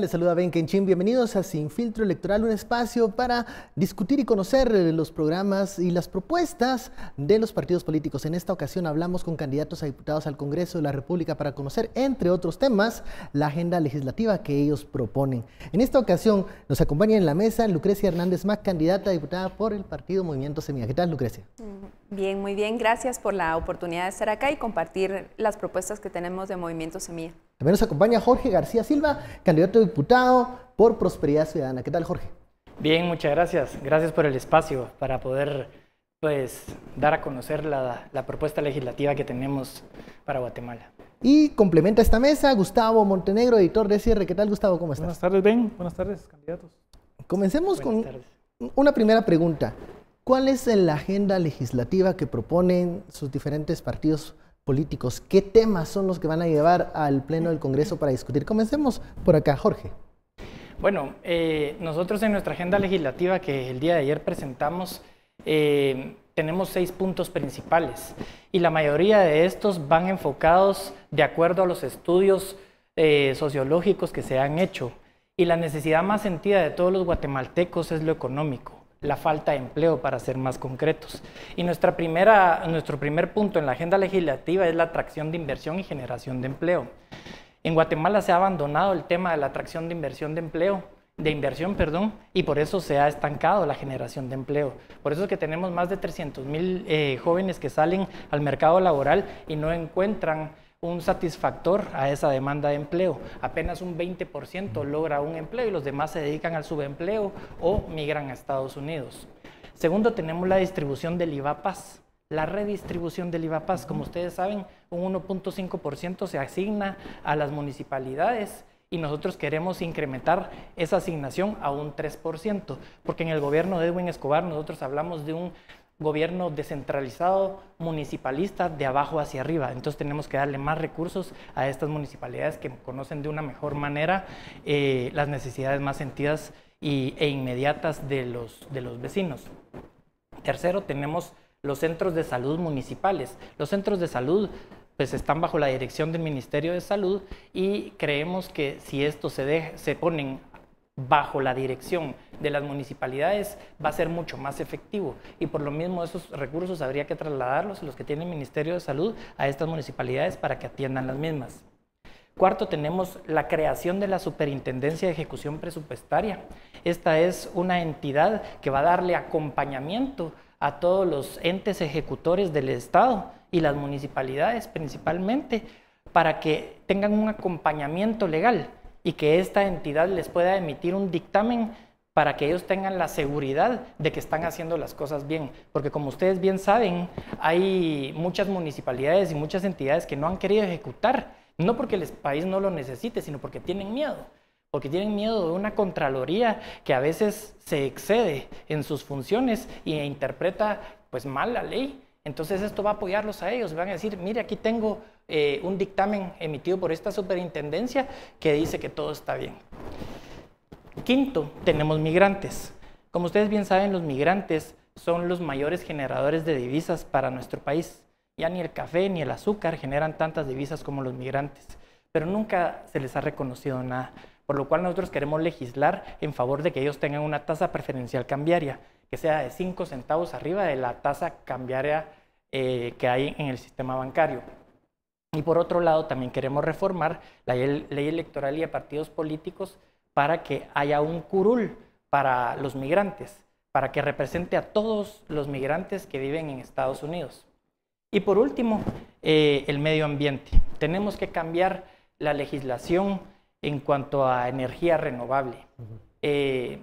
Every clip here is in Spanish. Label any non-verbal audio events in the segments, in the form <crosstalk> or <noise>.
Les saluda Ben Bienvenidos a Sin Filtro Electoral, un espacio para discutir y conocer los programas y las propuestas de los partidos políticos. En esta ocasión hablamos con candidatos a diputados al Congreso de la República para conocer, entre otros temas, la agenda legislativa que ellos proponen. En esta ocasión nos acompaña en la mesa Lucrecia Hernández Mac, candidata a diputada por el partido Movimiento Semilla. ¿Qué tal, Lucrecia? Bien, muy bien. Gracias por la oportunidad de estar acá y compartir las propuestas que tenemos de Movimiento Semilla. También nos acompaña Jorge García Silva, candidato diputado por Prosperidad Ciudadana. ¿Qué tal, Jorge? Bien, muchas gracias. Gracias por el espacio para poder pues, dar a conocer la, propuesta legislativa que tenemos para Guatemala. Y complementa esta mesa Gustavo Montenegro, editor de Cierre. ¿Qué tal, Gustavo? ¿Cómo estás? Buenas tardes, Ben. Buenas tardes, candidatos. Comencemos con una primera pregunta. ¿Cuál es la agenda legislativa que proponen sus diferentes partidos políticos? ¿Qué temas son los que van a llevar al Pleno del Congreso para discutir? Comencemos por acá, Jorge. Bueno, eh, nosotros en nuestra agenda legislativa que el día de ayer presentamos, eh, tenemos seis puntos principales y la mayoría de estos van enfocados de acuerdo a los estudios eh, sociológicos que se han hecho. Y la necesidad más sentida de todos los guatemaltecos es lo económico la falta de empleo, para ser más concretos. Y nuestra primera, nuestro primer punto en la agenda legislativa es la atracción de inversión y generación de empleo. En Guatemala se ha abandonado el tema de la atracción de inversión de empleo de inversión, perdón, y por eso se ha estancado la generación de empleo. Por eso es que tenemos más de 300 mil eh, jóvenes que salen al mercado laboral y no encuentran un satisfactor a esa demanda de empleo. Apenas un 20% logra un empleo y los demás se dedican al subempleo o migran a Estados Unidos. Segundo, tenemos la distribución del IVAPAS. La redistribución del IVAPAS, como ustedes saben, un 1.5% se asigna a las municipalidades y nosotros queremos incrementar esa asignación a un 3%, porque en el gobierno de Edwin Escobar nosotros hablamos de un gobierno descentralizado, municipalista, de abajo hacia arriba. Entonces tenemos que darle más recursos a estas municipalidades que conocen de una mejor manera eh, las necesidades más sentidas e inmediatas de los, de los vecinos. Tercero, tenemos los centros de salud municipales. Los centros de salud pues están bajo la dirección del Ministerio de Salud y creemos que si esto se, se ponen bajo la dirección de las municipalidades va a ser mucho más efectivo y por lo mismo esos recursos habría que trasladarlos, los que tienen el Ministerio de Salud, a estas municipalidades para que atiendan las mismas. Cuarto, tenemos la creación de la Superintendencia de Ejecución Presupuestaria. Esta es una entidad que va a darle acompañamiento a todos los entes ejecutores del Estado y las municipalidades principalmente para que tengan un acompañamiento legal y que esta entidad les pueda emitir un dictamen para que ellos tengan la seguridad de que están haciendo las cosas bien. Porque como ustedes bien saben, hay muchas municipalidades y muchas entidades que no han querido ejecutar, no porque el país no lo necesite, sino porque tienen miedo porque tienen miedo de una Contraloría que a veces se excede en sus funciones e interpreta pues mal la ley. Entonces esto va a apoyarlos a ellos, van a decir, mire, aquí tengo eh, un dictamen emitido por esta superintendencia que dice que todo está bien. Quinto, tenemos migrantes. Como ustedes bien saben, los migrantes son los mayores generadores de divisas para nuestro país. Ya ni el café ni el azúcar generan tantas divisas como los migrantes, pero nunca se les ha reconocido nada, por lo cual nosotros queremos legislar en favor de que ellos tengan una tasa preferencial cambiaria, que sea de 5 centavos arriba de la tasa cambiaria eh, que hay en el sistema bancario. Y por otro lado, también queremos reformar la ley electoral y a partidos políticos para que haya un curul para los migrantes, para que represente a todos los migrantes que viven en Estados Unidos. Y por último, eh, el medio ambiente. Tenemos que cambiar la legislación en cuanto a energía renovable. Eh,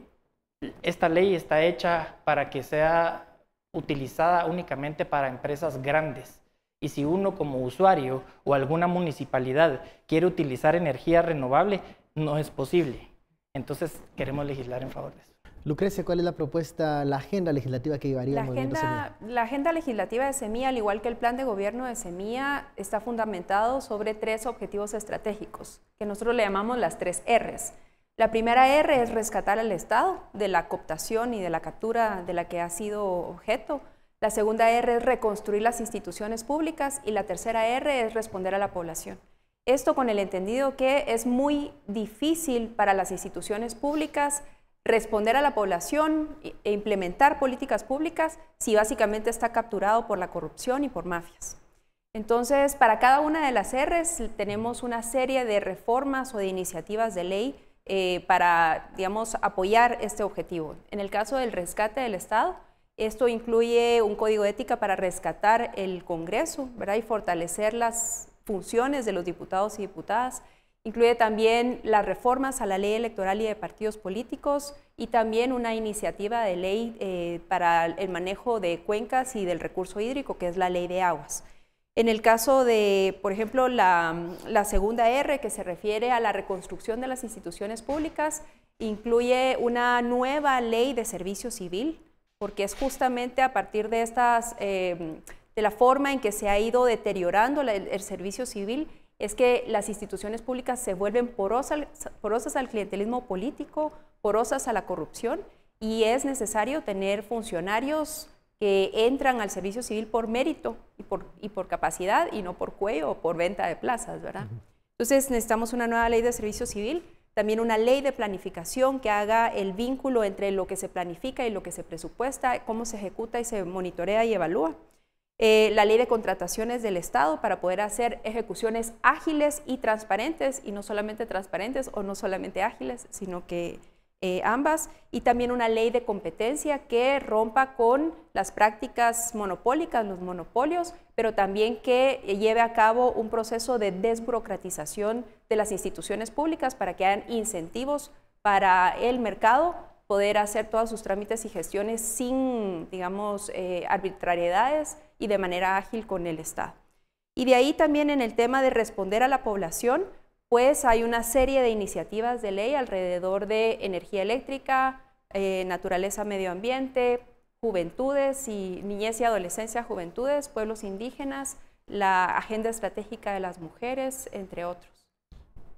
esta ley está hecha para que sea utilizada únicamente para empresas grandes y si uno como usuario o alguna municipalidad quiere utilizar energía renovable, no es posible. Entonces queremos legislar en favor de eso. Lucrecia, ¿cuál es la propuesta, la agenda legislativa que llevaría la agenda, La agenda legislativa de Semilla, al igual que el plan de gobierno de Semilla, está fundamentado sobre tres objetivos estratégicos, que nosotros le llamamos las tres Rs. La primera R es rescatar al Estado de la cooptación y de la captura de la que ha sido objeto. La segunda R es reconstruir las instituciones públicas y la tercera R es responder a la población. Esto con el entendido que es muy difícil para las instituciones públicas responder a la población e, e implementar políticas públicas si básicamente está capturado por la corrupción y por mafias. Entonces, para cada una de las R tenemos una serie de reformas o de iniciativas de ley eh, para, digamos, apoyar este objetivo. En el caso del rescate del Estado, esto incluye un código de ética para rescatar el Congreso y fortalecer las funciones de los diputados y diputadas. Incluye también las reformas a la ley electoral y de partidos políticos y también una iniciativa de ley eh, para el manejo de cuencas y del recurso hídrico, que es la ley de aguas. En el caso de, por ejemplo, la, segunda R, que se refiere a la reconstrucción de las instituciones públicas, incluye una nueva ley de servicio civil, porque es justamente a partir de estas, eh, de la forma en que se ha ido deteriorando el, servicio civil, es que las instituciones públicas se vuelven porosas, al clientelismo político, porosas a la corrupción, y es necesario tener funcionarios que entran al servicio civil por mérito y por, y por capacidad y no por cuello o por venta de plazas, ¿verdad? Entonces necesitamos una nueva ley de servicio civil también una ley de planificación que haga el vínculo entre lo que se planifica y lo que se presupuesta, cómo se ejecuta y se monitorea y evalúa. Eh, la ley de contrataciones del Estado para poder hacer ejecuciones ágiles y transparentes, y no solamente transparentes o no solamente ágiles, sino que eh, ambas, y también una ley de competencia que rompa con las prácticas monopólicas, los monopolios, pero también que lleve a cabo un proceso de desburocratización de las instituciones públicas para que hayan incentivos para el mercado poder hacer todos sus trámites y gestiones sin, digamos, eh, arbitrariedades y de manera ágil con el Estado. Y de ahí también en el tema de responder a la población, pues hay una serie de iniciativas de ley alrededor de energía eléctrica, eh, naturaleza, medio ambiente, juventudes y niñez y adolescencia, juventudes, pueblos indígenas, la agenda estratégica de las mujeres, entre otros.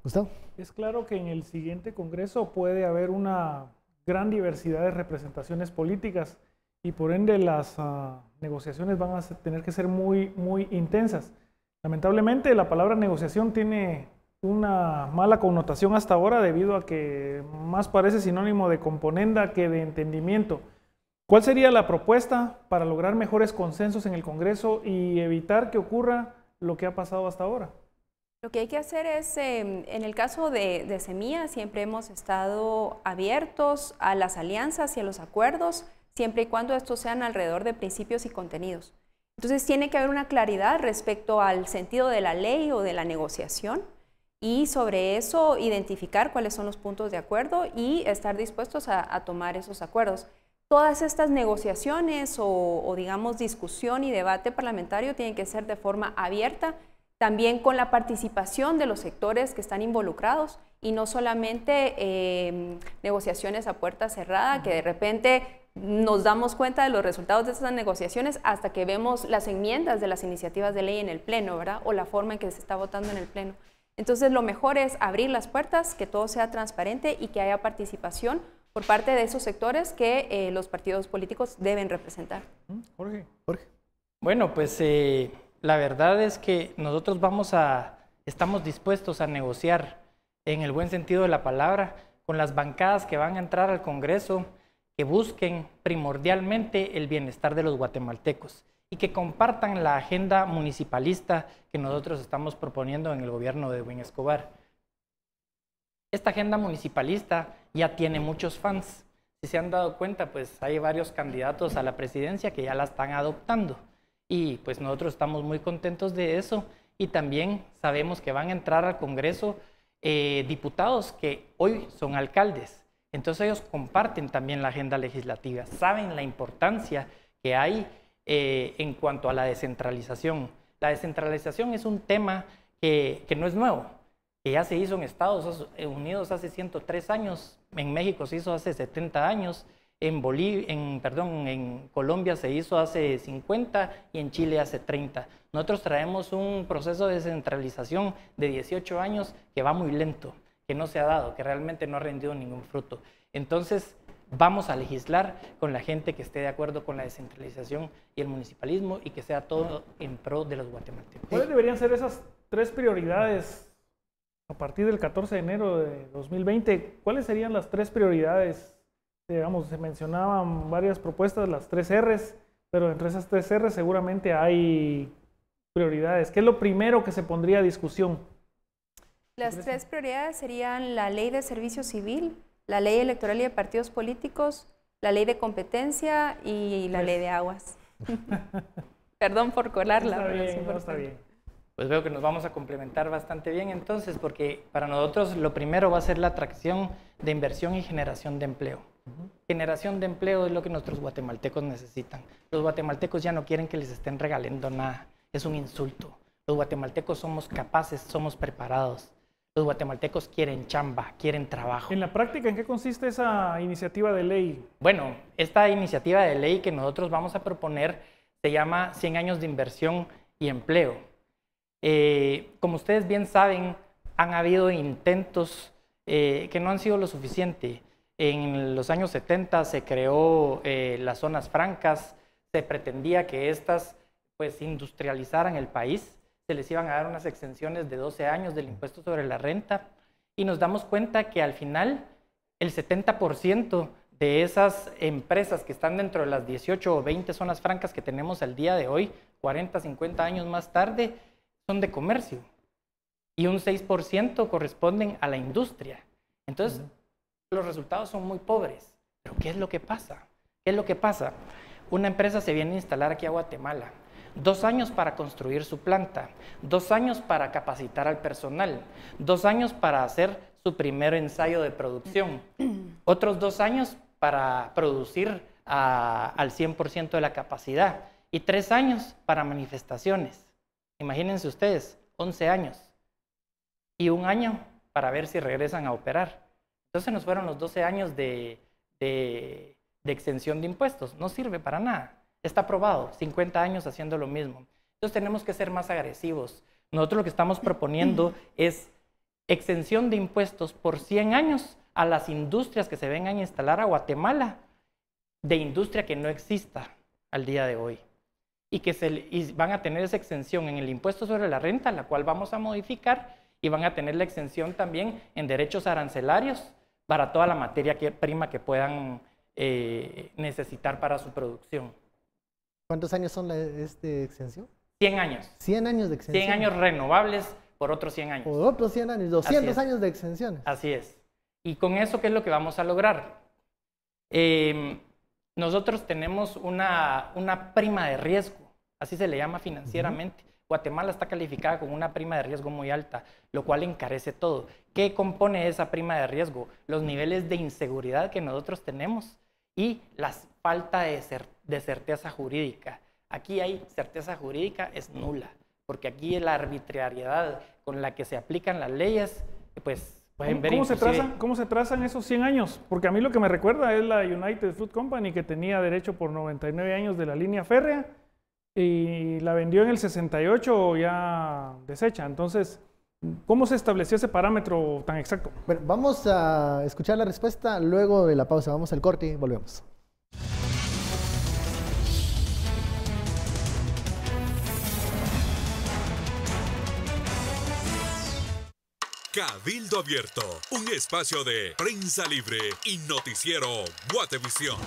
Gustavo. Es claro que en el siguiente Congreso puede haber una gran diversidad de representaciones políticas y por ende las ah, negociaciones van a tener que ser muy, muy intensas. Lamentablemente la palabra negociación tiene una mala connotación hasta ahora debido a que más parece sinónimo de componenda que de entendimiento. ¿Cuál sería la propuesta para lograr mejores consensos en el Congreso y evitar que ocurra lo que ha pasado hasta ahora? Lo que hay que hacer es, em, en el caso de, de Semilla, siempre hemos estado abiertos a las alianzas y a los acuerdos, siempre y cuando estos sean alrededor de principios y contenidos. Entonces tiene que haber una claridad respecto al sentido de la ley o de la negociación y sobre eso identificar cuáles son los puntos de acuerdo y estar dispuestos a, tomar esos acuerdos. Todas estas negociaciones o, digamos discusión y debate parlamentario tienen que ser de forma abierta, también con la participación de los sectores que están involucrados y no solamente em, negociaciones a puerta cerrada, que de repente nos damos cuenta de los resultados de esas negociaciones hasta que vemos las enmiendas de las iniciativas de ley en el Pleno, ¿verdad? O la forma en que se está votando en el Pleno. Entonces lo mejor es abrir las puertas, que todo sea transparente y que haya participación por parte de esos sectores que eh, los partidos políticos deben representar. Mm, Jorge. Jorge. Bueno, pues eh, la verdad es que nosotros vamos a, estamos dispuestos a negociar en el buen sentido de la palabra con las bancadas que van a entrar al Congreso que busquen primordialmente el bienestar de los guatemaltecos y que compartan la agenda municipalista que nosotros estamos proponiendo en el gobierno de Buen Escobar. Esta agenda municipalista ya tiene muchos fans. Si se han dado cuenta, pues hay varios candidatos a la presidencia que ya la están adoptando. Y pues nosotros estamos muy contentos de eso y también sabemos que van a entrar al Congreso eh, diputados que hoy son alcaldes. Entonces ellos comparten también la agenda legislativa, saben la importancia que hay eh, en cuanto a la descentralización. La descentralización es un tema que, no es nuevo, que ya se hizo en Estados eh, Unidos hace 103 años, en México se hizo hace 70 años, en, en, perdón, en Colombia se hizo hace 50 y en Chile hace 30. Nosotros traemos un proceso de descentralización de 18 años que va muy lento, que no se ha dado, que realmente no ha rendido ningún fruto. Entonces, vamos a legislar con la gente que esté de acuerdo con la descentralización y el municipalismo y que sea todo en pro de los guatemaltecos. ¿Cuáles deberían ser esas tres prioridades a partir del 14 de enero de 2020? ¿Cuáles serían las tres prioridades? Digamos, se mencionaban varias propuestas, las tres Rs, pero entre esas tres Rs seguramente hay prioridades. ¿Qué es lo primero que se pondría a discusión? Las tres prioridades serían la ley de servicio civil, la ley electoral y de partidos políticos, la ley de competencia y la ley de aguas. <laughs> Perdón por colarla. Está bien, está bien. Pues veo que nos vamos a complementar bastante bien entonces, porque para nosotros lo primero va a ser la atracción de inversión y generación de empleo. Generación de empleo es lo que nuestros guatemaltecos necesitan. Los guatemaltecos ya no quieren que les estén regalando nada. Es un insulto. Los guatemaltecos somos capaces, somos preparados los guatemaltecos quieren chamba, quieren trabajo. En la práctica, ¿en qué consiste esa iniciativa de ley? Bueno, esta iniciativa de ley que nosotros vamos a proponer se llama 100 años de inversión y empleo. Eh, como ustedes bien saben, han habido intentos eh, que no han sido lo suficiente. En los años 70 se creó eh, las zonas francas, se pretendía que estas pues industrializaran el país se les iban a dar unas extensiones de 12 años del impuesto sobre la renta y nos damos cuenta que al final el 70% de esas empresas que están dentro de las 18 o 20 zonas francas que tenemos al día de hoy, 40, 50 años más tarde, son de comercio y un 6% corresponden a la industria. Entonces, los resultados son muy pobres. Pero ¿qué es lo que pasa? ¿Qué es lo que pasa? Una empresa se viene a instalar aquí a Guatemala dos años para construir su planta, dos años para capacitar al personal, dos años para hacer su primer ensayo de producción, <clears throat> otros dos años para producir ah, al 100% de la capacidad y tres años para manifestaciones. Imagínense ustedes, 11 años y un año para ver si regresan a operar. Entonces nos fueron los 12 años de, de, de exención de impuestos, no sirve para nada. Está aprobado, 50 años haciendo lo mismo. Entonces tenemos que ser más agresivos. Nosotros lo que estamos proponiendo <clears throat> es exención de impuestos por 100 años a las industrias que se vengan a instalar a Guatemala, de industria que no exista al día de hoy. Y que van a tener esa exención en el impuesto sobre la renta, la cual vamos a modificar, y van a tener la exención también en derechos arancelarios para toda la materia prima que puedan eh, necesitar para su producción. ¿Cuántos años son la, este extensión? 100 años. 100 años de extensión. 100 años renovables por otros 100 años. Por otros 100 años, 200 años de extensiones. Así es. Y con eso, ¿qué es lo que vamos a lograr? Em, nosotros tenemos una, una, prima de riesgo, así se le llama financieramente. Guatemala está calificada con una prima de riesgo muy alta, lo cual encarece todo. ¿Qué compone esa prima de riesgo? Los niveles de inseguridad que nosotros tenemos y la falta de certeza de certeza jurídica. Aquí hay certeza jurídica, es nula, porque aquí la arbitrariedad con la que se aplican las leyes, pues ¿Cómo, se, trazan, ¿Cómo se trazan esos 100 años? Porque a mí lo que me recuerda es la United Fruit Company, que tenía derecho por 99 años de la línea férrea y la vendió en el 68 ya deshecha. Entonces, ¿cómo se estableció ese parámetro tan exacto? Bueno, vamos a escuchar la respuesta luego de la pausa. Vamos al corte y volvemos. Cabildo Abierto, un espacio de prensa libre y noticiero Guatevisión.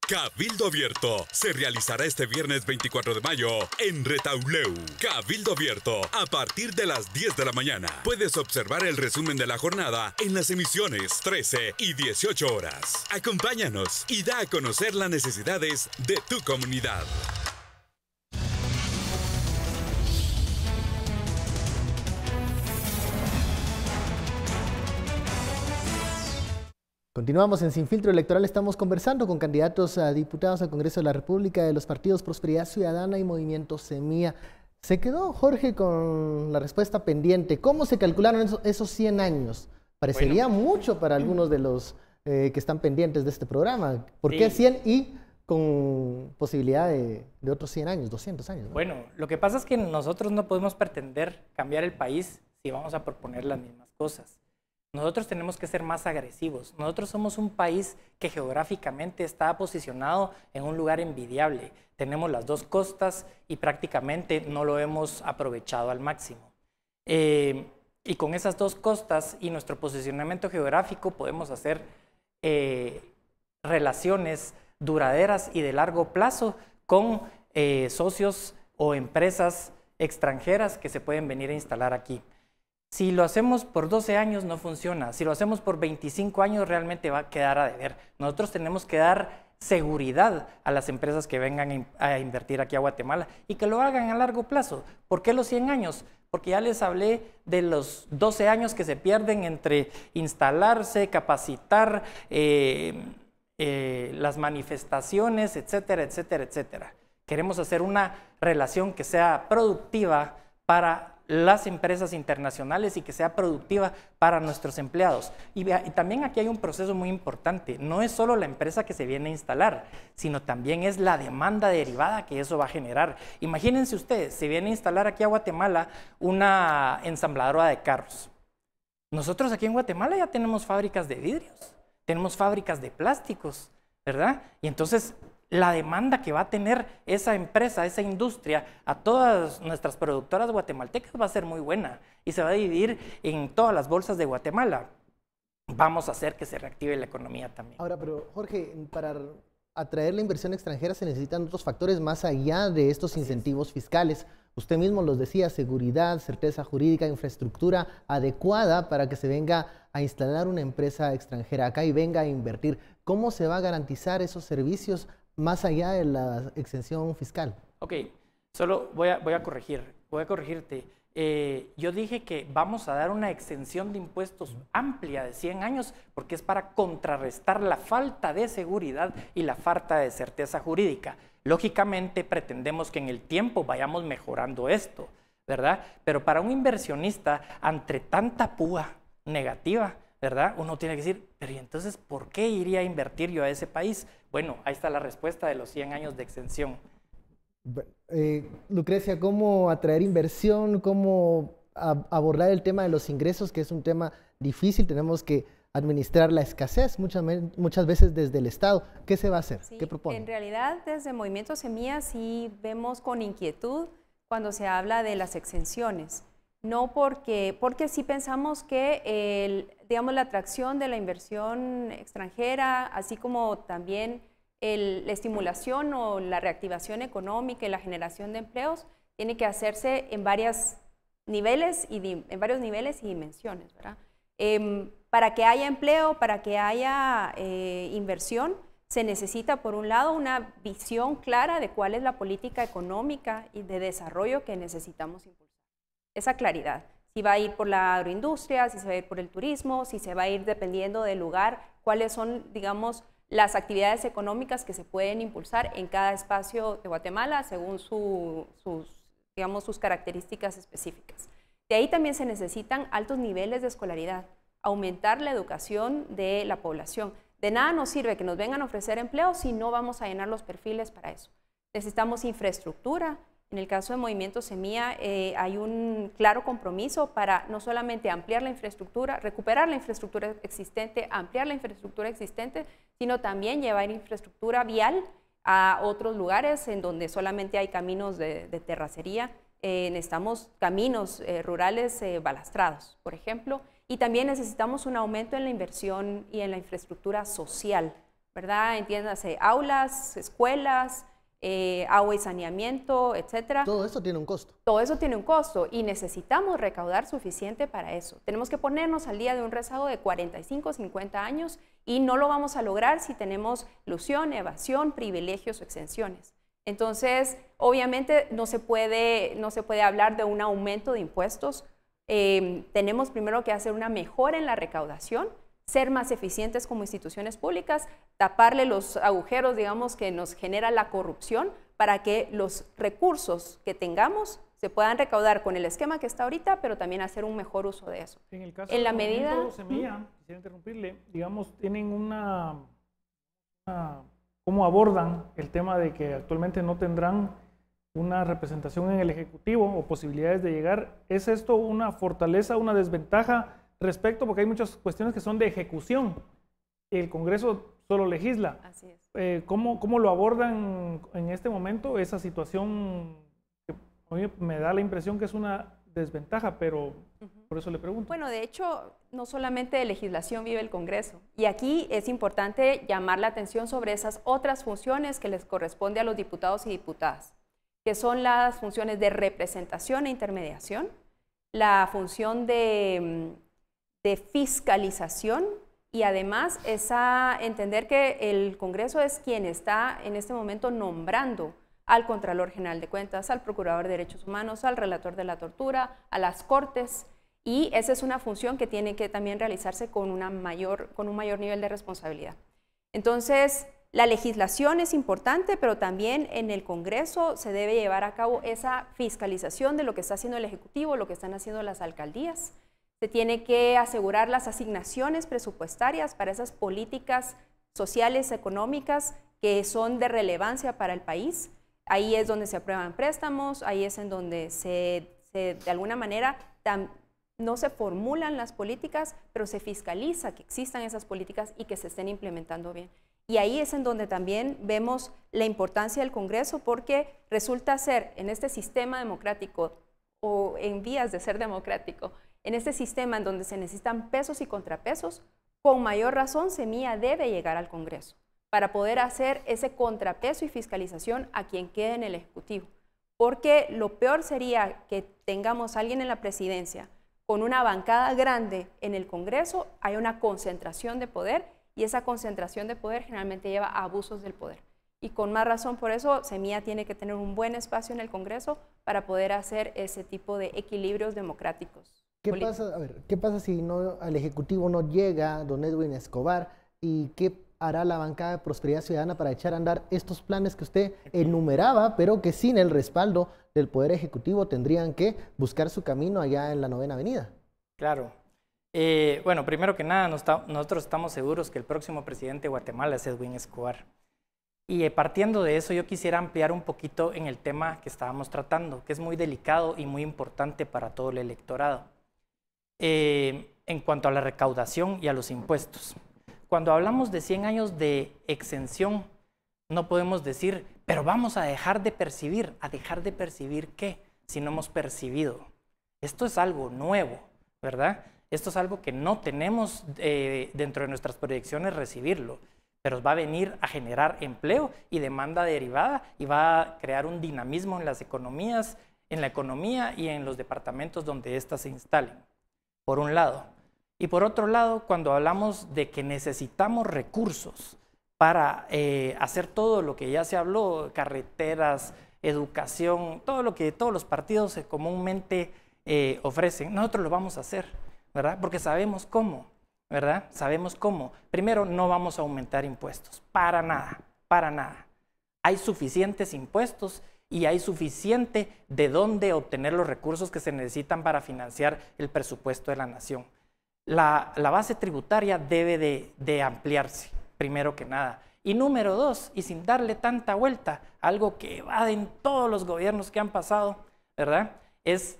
Cabildo Abierto se realizará este viernes 24 de mayo en Retauleu. Cabildo Abierto a partir de las 10 de la mañana. Puedes observar el resumen de la jornada en las emisiones 13 y 18 horas. Acompáñanos y da a conocer las necesidades de tu comunidad. Continuamos en Sin Filtro Electoral, estamos conversando con candidatos a diputados al Congreso de la República de los partidos Prosperidad Ciudadana y Movimiento Semilla. Se quedó Jorge con la respuesta pendiente. ¿Cómo se calcularon esos, 100 años? Parecería mucho para algunos de los eh, que están pendientes de este programa. ¿Por qué 100 y con posibilidad de, otros 100 años, 200 años? Bueno, lo que pasa es que nosotros no podemos pretender cambiar el país si vamos a proponer las mismas cosas. Nosotros tenemos que ser más agresivos. Nosotros somos un país que geográficamente está posicionado en un lugar envidiable. Tenemos las dos costas y prácticamente no lo hemos aprovechado al máximo. Eh, y con esas dos costas y nuestro posicionamiento geográfico podemos hacer eh, relaciones duraderas y de largo plazo con eh, socios o empresas extranjeras que se pueden venir a instalar aquí. Si lo hacemos por 12 años no funciona, si lo hacemos por 25 años realmente va a quedar a deber. Nosotros tenemos que dar seguridad a las empresas que vengan a invertir aquí a Guatemala y que lo hagan a largo plazo. ¿Por qué los 100 años? Porque ya les hablé de los 12 años que se pierden entre instalarse, capacitar, eh, eh, las manifestaciones, etcétera, etcétera, etcétera. Queremos hacer una relación que sea productiva para las empresas internacionales y que sea productiva para nuestros empleados. Y, también aquí hay un proceso muy importante. No es solo la empresa que se viene a instalar, sino también es la demanda derivada que eso va a generar. Imagínense ustedes, se viene a instalar aquí a Guatemala una ensambladora de carros. Nosotros aquí en Guatemala ya tenemos fábricas de vidrios, tenemos fábricas de plásticos, ¿verdad? Y entonces la demanda que va a tener esa empresa, esa industria, a todas nuestras productoras guatemaltecas va a ser muy buena y se va a dividir en todas las bolsas de Guatemala. Vamos a hacer que se reactive la economía también. Ahora, pero Jorge, para atraer la inversión extranjera se necesitan otros factores más allá de estos incentivos fiscales. Usted mismo los decía, seguridad, certeza jurídica, infraestructura adecuada para que se venga a instalar una empresa extranjera acá y venga a invertir. ¿Cómo se va a garantizar esos servicios más allá de la exención fiscal. Ok, solo voy a, voy a corregir, voy a corregirte. Eh, yo dije que vamos a dar una exención de impuestos amplia de 100 años porque es para contrarrestar la falta de seguridad y la falta de certeza jurídica. Lógicamente pretendemos que en el tiempo vayamos mejorando esto, ¿verdad? Pero para un inversionista, entre tanta púa negativa, ¿verdad? Uno tiene que decir, pero entonces, ¿por qué iría a invertir yo a ese país? Bueno, ahí está la respuesta de los 100 años de exención. Eh, Lucrecia, ¿cómo atraer inversión? ¿Cómo abordar el tema de los ingresos, que es un tema difícil? Tenemos que administrar la escasez muchas, muchas veces desde el Estado. ¿Qué se va a hacer? ¿Qué propone? En realidad, desde Movimiento Semilla sí vemos con inquietud cuando se habla de las exenciones no porque, porque si pensamos que digamos, la atracción de la inversión extranjera, así como también la estimulación o la reactivación económica y la generación de empleos, tiene que hacerse en varios niveles y, en varios niveles y dimensiones. ¿verdad? Em, para que haya empleo, para que haya eh, inversión, se necesita, por un lado, una visión clara de cuál es la política económica y de desarrollo que necesitamos esa claridad. Si va a ir por la agroindustria, si se va a ir por el turismo, si se va a ir dependiendo del lugar, cuáles son, digamos, las actividades económicas que se pueden impulsar en cada espacio de Guatemala según sus, digamos, sus características específicas. De ahí también se necesitan altos niveles de escolaridad, aumentar la educación de la población. De nada nos sirve que nos vengan a ofrecer empleo si no vamos a llenar los perfiles para eso. Necesitamos infraestructura, en el caso de Movimiento Semilla eh, hay un claro compromiso para no solamente ampliar la infraestructura, recuperar la infraestructura existente, ampliar la infraestructura existente, sino también llevar infraestructura vial a otros lugares en donde solamente hay caminos de, terracería. Eh, necesitamos caminos eh, rurales eh, balastrados, por ejemplo, y también necesitamos un aumento en la inversión y en la infraestructura social, ¿verdad? Entiéndase, aulas, escuelas, eh, agua y saneamiento, etcétera. Todo eso tiene un costo. Todo eso tiene un costo y necesitamos recaudar suficiente para eso. Tenemos que ponernos al día de un rezago de 45, 50 años y no lo vamos a lograr si tenemos ilusión, evasión, privilegios o exenciones. Entonces, obviamente no se puede, no se puede hablar de un aumento de impuestos. Eh, tenemos primero que hacer una mejora en la recaudación ser más eficientes como instituciones públicas, taparle los agujeros, digamos, que nos genera la corrupción para que los recursos que tengamos se puedan recaudar con el esquema que está ahorita, pero también hacer un mejor uso de eso. En el caso en la medida semilla, interrumpirle, digamos, tienen una, cómo abordan el tema de que actualmente no tendrán una representación en el ejecutivo o posibilidades de llegar, ¿es esto una fortaleza, una desventaja respecto, porque hay muchas cuestiones que son de ejecución. El Congreso solo legisla. Eh, ¿cómo, ¿Cómo lo abordan en este momento esa situación a mí me da la impresión que es una desventaja, pero por eso le pregunto. Bueno, de hecho, no solamente de legislación vive el Congreso. Y aquí es importante llamar la atención sobre esas otras funciones que les corresponde a los diputados y diputadas, que son las funciones de representación e intermediación, la función de mm, de fiscalización y además esa, entender que el Congreso es quien está en este momento nombrando al Contralor General de Cuentas, al Procurador de Derechos Humanos, al Relator de la Tortura, a las Cortes. Y esa es una función que tiene que también realizarse con, mayor, con un mayor nivel de responsabilidad. Entonces, la legislación es importante, pero también en el Congreso se debe llevar a cabo esa fiscalización de lo que está haciendo el Ejecutivo, lo que están haciendo las alcaldías, se tiene que asegurar las asignaciones presupuestarias para esas políticas sociales, económicas, que son de relevancia para el país. Ahí es donde se aprueban préstamos, ahí es en donde de alguna manera, no se formulan las políticas, pero se fiscaliza que existan esas políticas y que se estén implementando bien. Y ahí es en donde también vemos la importancia del Congreso, porque resulta ser en este sistema democrático o en vías de ser democrático, en este sistema en donde se necesitan pesos y contrapesos, con mayor razón Semía debe llegar al Congreso para poder hacer ese contrapeso y fiscalización a quien quede en el Ejecutivo. Porque lo peor sería que tengamos alguien en la presidencia con una bancada grande en el Congreso, hay una concentración de poder y esa concentración de poder generalmente lleva a abusos del poder. Y con más razón por eso, Semía tiene que tener un buen espacio en el Congreso para poder hacer ese tipo de equilibrios democráticos. ¿Qué pasa, si no, al Ejecutivo no llega don Edwin Escobar? ¿Y qué hará la bancada de Prosperidad Ciudadana para echar a andar estos planes que usted enumeraba, pero que sin el respaldo del Poder Ejecutivo tendrían que buscar su camino allá en la Novena Avenida? Claro. Eh, bueno, primero que nada, nosotros estamos seguros que el próximo presidente de Guatemala es Edwin Escobar. Y eh, partiendo de eso, yo quisiera ampliar un poquito en el tema que estábamos tratando, que es muy delicado y muy importante para todo el electorado. Eh, en cuanto a la recaudación y a los impuestos. Cuando hablamos de 100 años de exención, no podemos decir, pero vamos a dejar de percibir. ¿A dejar de percibir qué? Si no hemos percibido. Esto es algo nuevo, ¿verdad? Esto es algo que no tenemos eh, dentro de nuestras proyecciones recibirlo, pero va a venir a generar empleo y demanda derivada y va a crear un dinamismo en las economías, en la economía y en los departamentos donde éstas se instalen por un lado. Y por otro lado, cuando hablamos de que necesitamos recursos para eh, hacer todo lo que ya se habló, carreteras, educación, todo lo que todos los partidos comúnmente eh, ofrecen, nosotros lo vamos a hacer, ¿verdad? Porque sabemos cómo, ¿verdad? Sabemos cómo. Primero, no vamos a aumentar impuestos, para nada, para nada. Hay suficientes impuestos y hay suficiente de dónde obtener los recursos que se necesitan para financiar el presupuesto de la nación. La, base tributaria debe de, de ampliarse, primero que nada. Y número dos, y sin darle tanta vuelta, algo que evaden todos los gobiernos que han pasado, ¿verdad? Es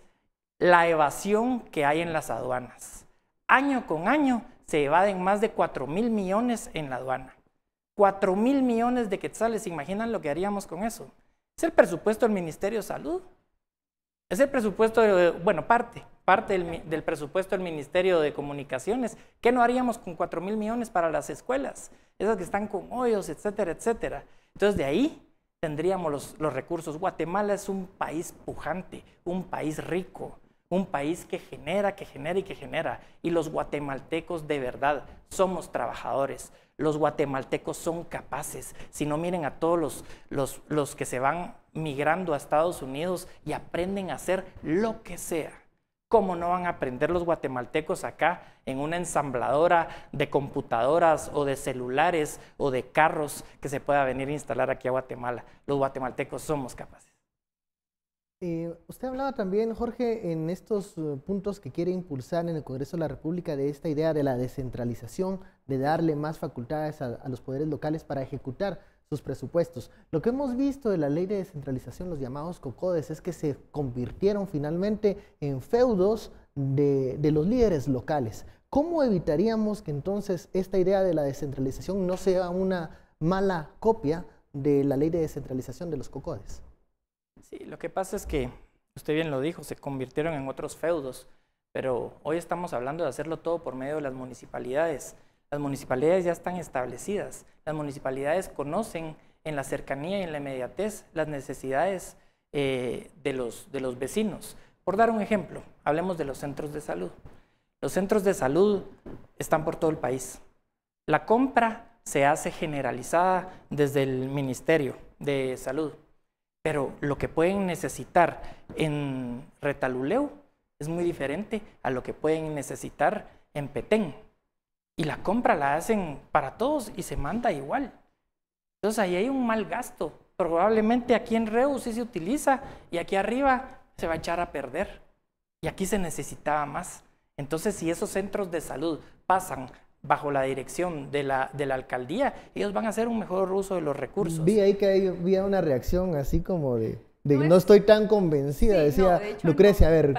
la evasión que hay en las aduanas. Año con año se evaden más de 4 mil millones en la aduana. 4 mil millones de quetzales, ¿se imaginan lo que haríamos con eso? Es el presupuesto del Ministerio de Salud. Es el presupuesto, bueno, parte, parte del, presupuesto del Ministerio de Comunicaciones. ¿Qué no haríamos con 4 mil millones para las escuelas? Esas que están con hoyos, etcétera, etcétera. Entonces, de ahí tendríamos los, los recursos. Guatemala es un país pujante, un país rico, un país que genera, que genera y que genera. Y los guatemaltecos de verdad somos trabajadores, los guatemaltecos son capaces. Si no miren a todos los, los, que se van migrando a Estados Unidos y aprenden a hacer lo que sea. ¿Cómo no van a aprender los guatemaltecos acá en una ensambladora de computadoras o de celulares o de carros que se pueda venir a instalar aquí a Guatemala? Los guatemaltecos somos capaces. Eh, usted hablaba también, Jorge, en estos eh, puntos que quiere impulsar en el Congreso de la República de esta idea de la descentralización, de darle más facultades a, los poderes locales para ejecutar sus presupuestos. Lo que hemos visto de la ley de descentralización, los llamados COCODES, es que se convirtieron finalmente en feudos de los líderes locales. ¿Cómo evitaríamos que entonces esta idea de la descentralización no sea una mala copia de la ley de descentralización de los COCODES? lo que pasa es que, usted bien lo dijo, se convirtieron en otros feudos, pero hoy estamos hablando de hacerlo todo por medio de las municipalidades. Las municipalidades ya están establecidas, las municipalidades conocen en la cercanía y en la inmediatez las necesidades eh, de los vecinos. Por dar un ejemplo, hablemos de los centros de salud. Los centros de salud están por todo el país. La compra se hace generalizada desde el Ministerio de Salud pero lo que pueden necesitar en Retaluleu es muy diferente a lo que pueden necesitar en Petén. Y la compra la hacen para todos y se manda igual. Entonces ahí hay un mal gasto. Probablemente aquí en Reus sí se utiliza y aquí arriba se va a echar a perder. Y aquí se necesitaba más. Entonces si esos centros de salud pasan bajo la dirección de la, de la alcaldía, ellos van a hacer un mejor uso de los recursos. Vi ahí que había una reacción así como de... no, estoy tan convencida, decía Lucrecia. a ver,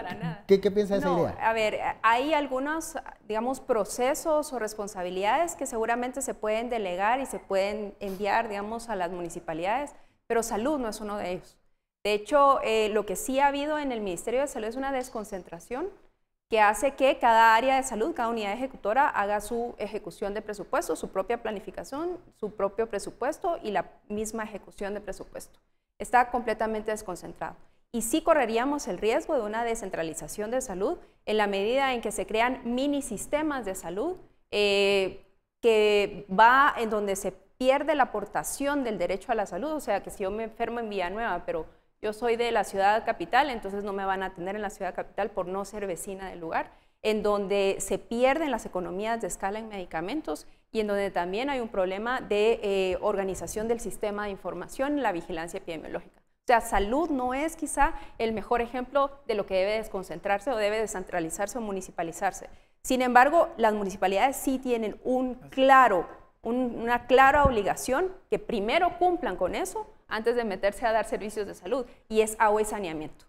¿qué, ¿qué, piensa de esa idea? A ver, hay algunos, digamos, procesos o responsabilidades que seguramente se pueden delegar y se pueden enviar, digamos, a las municipalidades, pero salud no es uno de ellos. De hecho, eh, lo que sí ha habido en el Ministerio de Salud es una desconcentración que hace que cada área de salud, cada unidad ejecutora haga su ejecución de presupuesto, su propia planificación, su propio presupuesto y la misma ejecución de presupuesto. Está completamente desconcentrado. Y sí correríamos el riesgo de una descentralización de salud en la medida en que se crean mini sistemas de salud eh, que va en donde se pierde la aportación del derecho a la salud. O sea, que si yo me enfermo en Villanueva, pero yo soy de la ciudad capital, entonces no me van a atender en la ciudad capital por no ser vecina del lugar, en donde se pierden las economías de escala en medicamentos y en donde también hay un problema de eh, organización del sistema de información, la vigilancia epidemiológica. O sea, salud no es quizá el mejor ejemplo de lo que debe desconcentrarse o debe descentralizarse o municipalizarse. Sin embargo, las municipalidades sí tienen un claro, una clara obligación que primero cumplan con eso antes de meterse a dar servicios de salud, y es agua y saneamiento.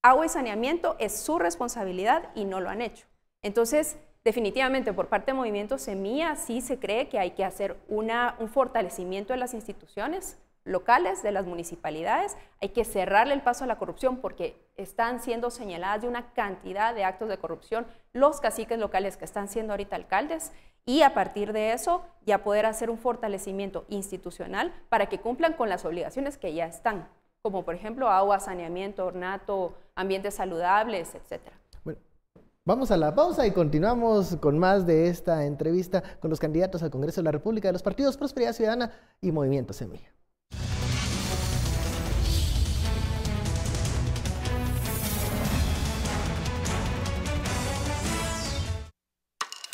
Agua y saneamiento es su responsabilidad y no lo han hecho. Entonces, definitivamente por parte de Movimiento Semilla sí se cree que hay que hacer un fortalecimiento de las instituciones locales, de las municipalidades, hay que cerrarle el paso a la corrupción porque están siendo señaladas de una cantidad de actos de corrupción los caciques locales que están siendo ahorita alcaldes y a partir de eso ya poder hacer un fortalecimiento institucional para que cumplan con las obligaciones que ya están, como por ejemplo agua, saneamiento, ornato, ambientes saludables, etcétera. Bueno, vamos a la pausa y continuamos con más de esta entrevista con los candidatos al Congreso de la República de los partidos Prosperidad Ciudadana y Movimiento Semilla.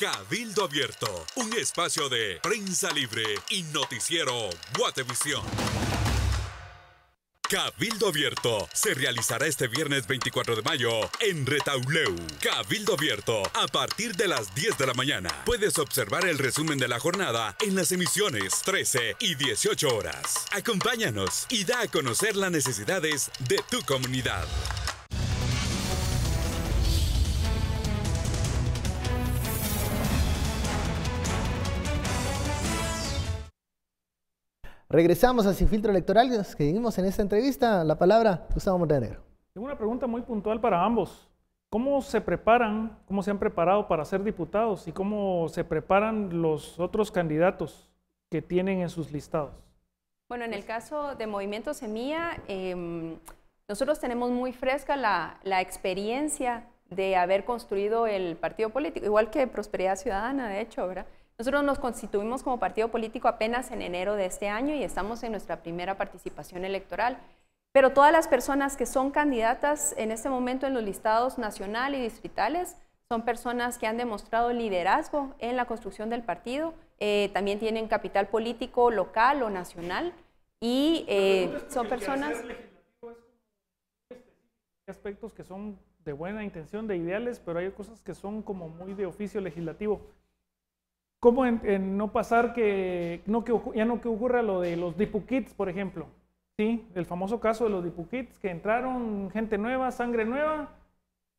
Cabildo Abierto, un espacio de prensa libre y noticiero Guatevisión. Cabildo Abierto se realizará este viernes 24 de mayo en Retauleu. Cabildo Abierto a partir de las 10 de la mañana. Puedes observar el resumen de la jornada en las emisiones 13 y 18 horas. Acompáñanos y da a conocer las necesidades de tu comunidad. Regresamos a Sin Filtro Electoral, seguimos en esta entrevista. La palabra, Gustavo Montenegro. Tengo una pregunta muy puntual para ambos. ¿Cómo se preparan, cómo se han preparado para ser diputados y cómo se preparan los otros candidatos que tienen en sus listados? Bueno, en el caso de Movimiento Semilla, em, nosotros tenemos muy fresca la, la experiencia de haber construido el partido político, igual que Prosperidad Ciudadana, de hecho, ¿verdad? Nosotros nos constituimos como partido político apenas en enero de este año y estamos en nuestra primera participación electoral. Pero todas las personas que son candidatas en este momento en los listados nacional y distritales son personas que han demostrado liderazgo en la construcción del partido, eh, también tienen capital político local o nacional y eh, son personas... Aspectos que son de buena intención, de ideales, pero hay cosas que son como muy de oficio legislativo. ¿Cómo en, no pasar que, no que ya no que ocurra lo de los dipuquits, por ejemplo? ¿Sí? El famoso caso de los Dipu que entraron gente nueva, sangre nueva,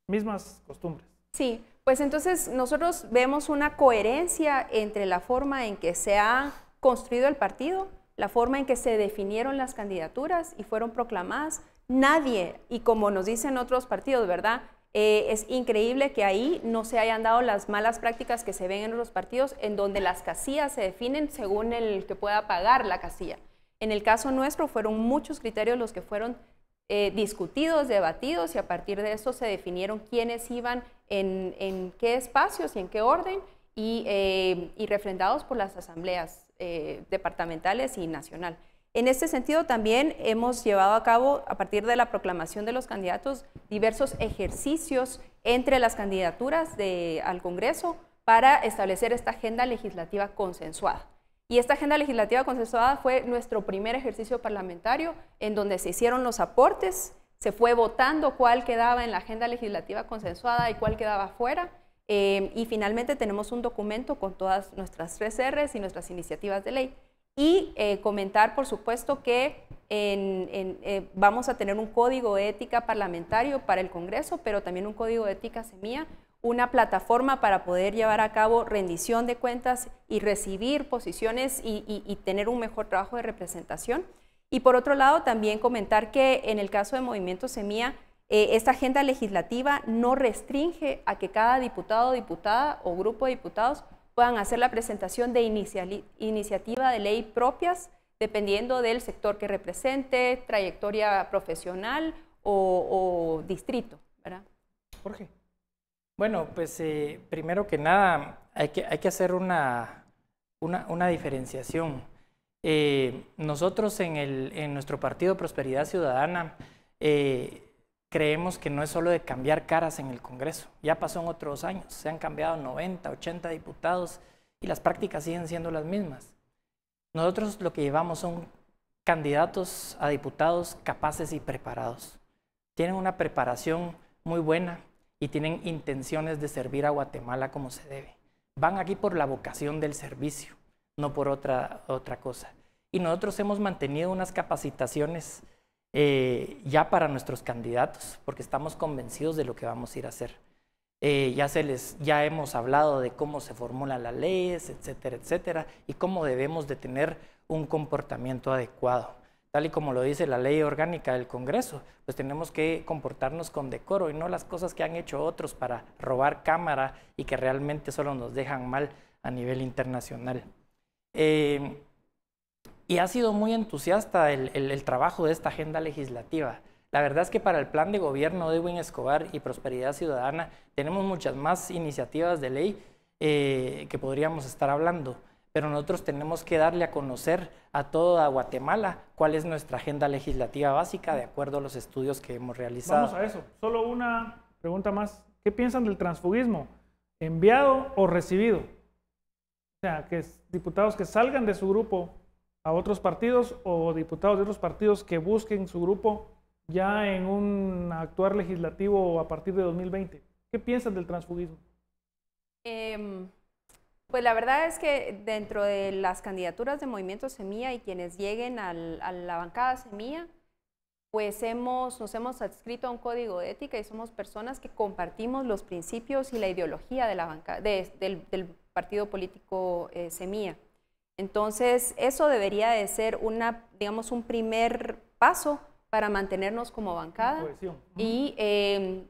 mismas costumbres. Sí, pues entonces nosotros vemos una coherencia entre la forma en que se ha construido el partido, la forma en que se definieron las candidaturas y fueron proclamadas. Nadie, y como nos dicen otros partidos, ¿verdad? Eh, es increíble que ahí no se hayan dado las malas prácticas que se ven en los partidos, en donde las casillas se definen según el que pueda pagar la casilla. En el caso nuestro fueron muchos criterios los que fueron eh, discutidos, debatidos, y a partir de eso se definieron quiénes iban en, qué espacios y en qué orden, y, eh, y refrendados por las asambleas departamentales y nacional. En este sentido, también hemos llevado a cabo, a partir de la proclamación de los candidatos, diversos ejercicios entre las candidaturas al Congreso para establecer esta agenda legislativa consensuada. Y esta agenda legislativa consensuada fue nuestro primer ejercicio parlamentario en donde se hicieron los aportes, se fue votando cuál quedaba en la agenda legislativa consensuada y cuál quedaba fuera. Eh, y finalmente tenemos un documento con todas nuestras tres y nuestras iniciativas de ley. Y eh, comentar, por supuesto, que eh, vamos a tener un código de ética parlamentario para el Congreso, pero también un código de ética semía, una plataforma para poder llevar a cabo rendición de cuentas y recibir posiciones y, tener un mejor trabajo de representación. Y por otro lado, también comentar que en el caso de Movimiento semía eh, esta agenda legislativa no restringe a que cada diputado, diputada o grupo de diputados a hacer la presentación de iniciativa de ley propias, dependiendo del sector que represente, trayectoria profesional o, distrito. Jorge. Bueno, pues eh, primero que nada, hay que, hay que hacer una, una, diferenciación. Eh, nosotros en, el, en, nuestro partido Prosperidad Ciudadana, eh, creemos que no es solo de cambiar caras en el Congreso. Ya pasó en otros años, se han cambiado 90, 80 diputados y las prácticas siguen siendo las mismas. Nosotros lo que llevamos son candidatos a diputados capaces y preparados. Tienen una preparación muy buena y tienen intenciones de servir a Guatemala como se debe. Van aquí por la vocación del servicio, no por otra, otra cosa. Y nosotros hemos mantenido unas capacitaciones eh, ya para nuestros candidatos, porque estamos convencidos de lo que vamos a ir a hacer. Eh, ya, se les, ya hemos hablado de cómo se formulan las leyes, etcétera, etcétera, y cómo debemos de tener un comportamiento adecuado. Tal y como lo dice la ley orgánica del Congreso, pues tenemos que comportarnos con decoro y no las cosas que han hecho otros para robar cámara y que realmente solo nos dejan mal a nivel internacional. Eh, y ha sido muy entusiasta el, trabajo de esta agenda legislativa. La verdad es que para el plan de gobierno de Edwin Escobar y Prosperidad Ciudadana tenemos muchas más iniciativas de ley eh, que podríamos estar hablando, pero nosotros tenemos que darle a conocer a toda Guatemala cuál es nuestra agenda legislativa básica de acuerdo a los estudios que hemos realizado. Vamos a eso. Solo una pregunta más. ¿Qué piensan del transfugismo? ¿Enviado o recibido? O sea, que diputados que salgan de su grupo a otros partidos o diputados de otros partidos que busquen su grupo ya en un actuar legislativo a partir de 2020. ¿Qué piensas del transfugismo? Em, pues la verdad es que dentro de las candidaturas de Movimiento Semilla y quienes lleguen a la bancada Semilla, pues hemos, nos hemos adscrito a un código de ética y somos personas que compartimos los principios y la ideología de la bancada del, partido político semía eh, Semilla. Entonces, eso debería de ser un primer paso para mantenernos como bancada y em,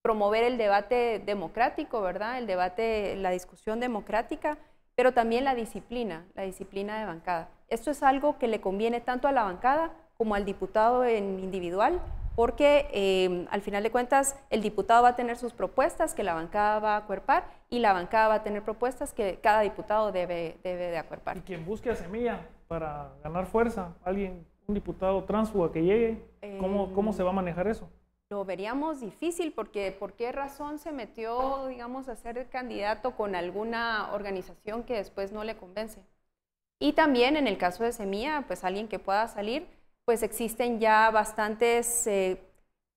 promover el debate democrático, ¿verdad? El debate, la discusión democrática, pero también la disciplina, la disciplina de bancada. Esto es algo que le conviene tanto a la bancada como al diputado en individual porque em, al final de cuentas el diputado va a tener sus propuestas que la bancada va a acuerpar y la bancada va a tener propuestas que cada diputado debe, debe de acuerpar. Y quien busque a semilla para ganar fuerza, alguien, un diputado transfuga que llegue, ¿cómo, em, ¿cómo se va a manejar eso? lo veríamos difícil porque por qué razón se metió, digamos, a ser candidato con alguna organización que después no le convence. Y también en el caso de Semilla, pues alguien que pueda salir pues existen ya bastantes eh,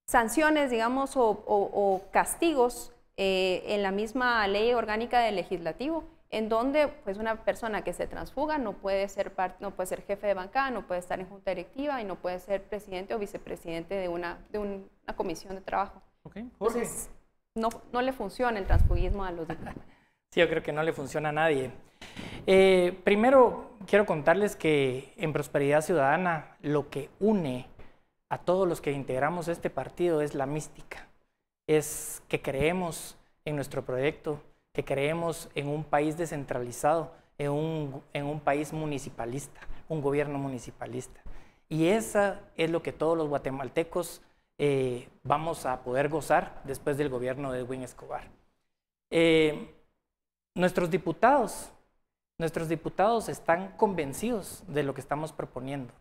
sanciones, digamos, o, castigos eh, en la misma ley orgánica del legislativo, en donde pues una persona que se transfuga no puede ser parte, no puede ser jefe de bancada, no puede estar en junta directiva y no puede ser presidente o vicepresidente de una, de comisión de trabajo. Entonces, no, no le funciona el transfugismo a los diputados. <laughs> sí, yo creo que no le funciona a nadie. Eh, primero, quiero contarles que en Prosperidad Ciudadana lo que une a todos los que integramos este partido es la mística, es que creemos en nuestro proyecto, que creemos en un país descentralizado, en un, país municipalista, un gobierno municipalista. Y esa es lo que todos los guatemaltecos eh, vamos a poder gozar después del gobierno de Edwin Escobar. Eh, nuestros diputados Nuestros diputados están convencidos de lo que estamos proponiendo.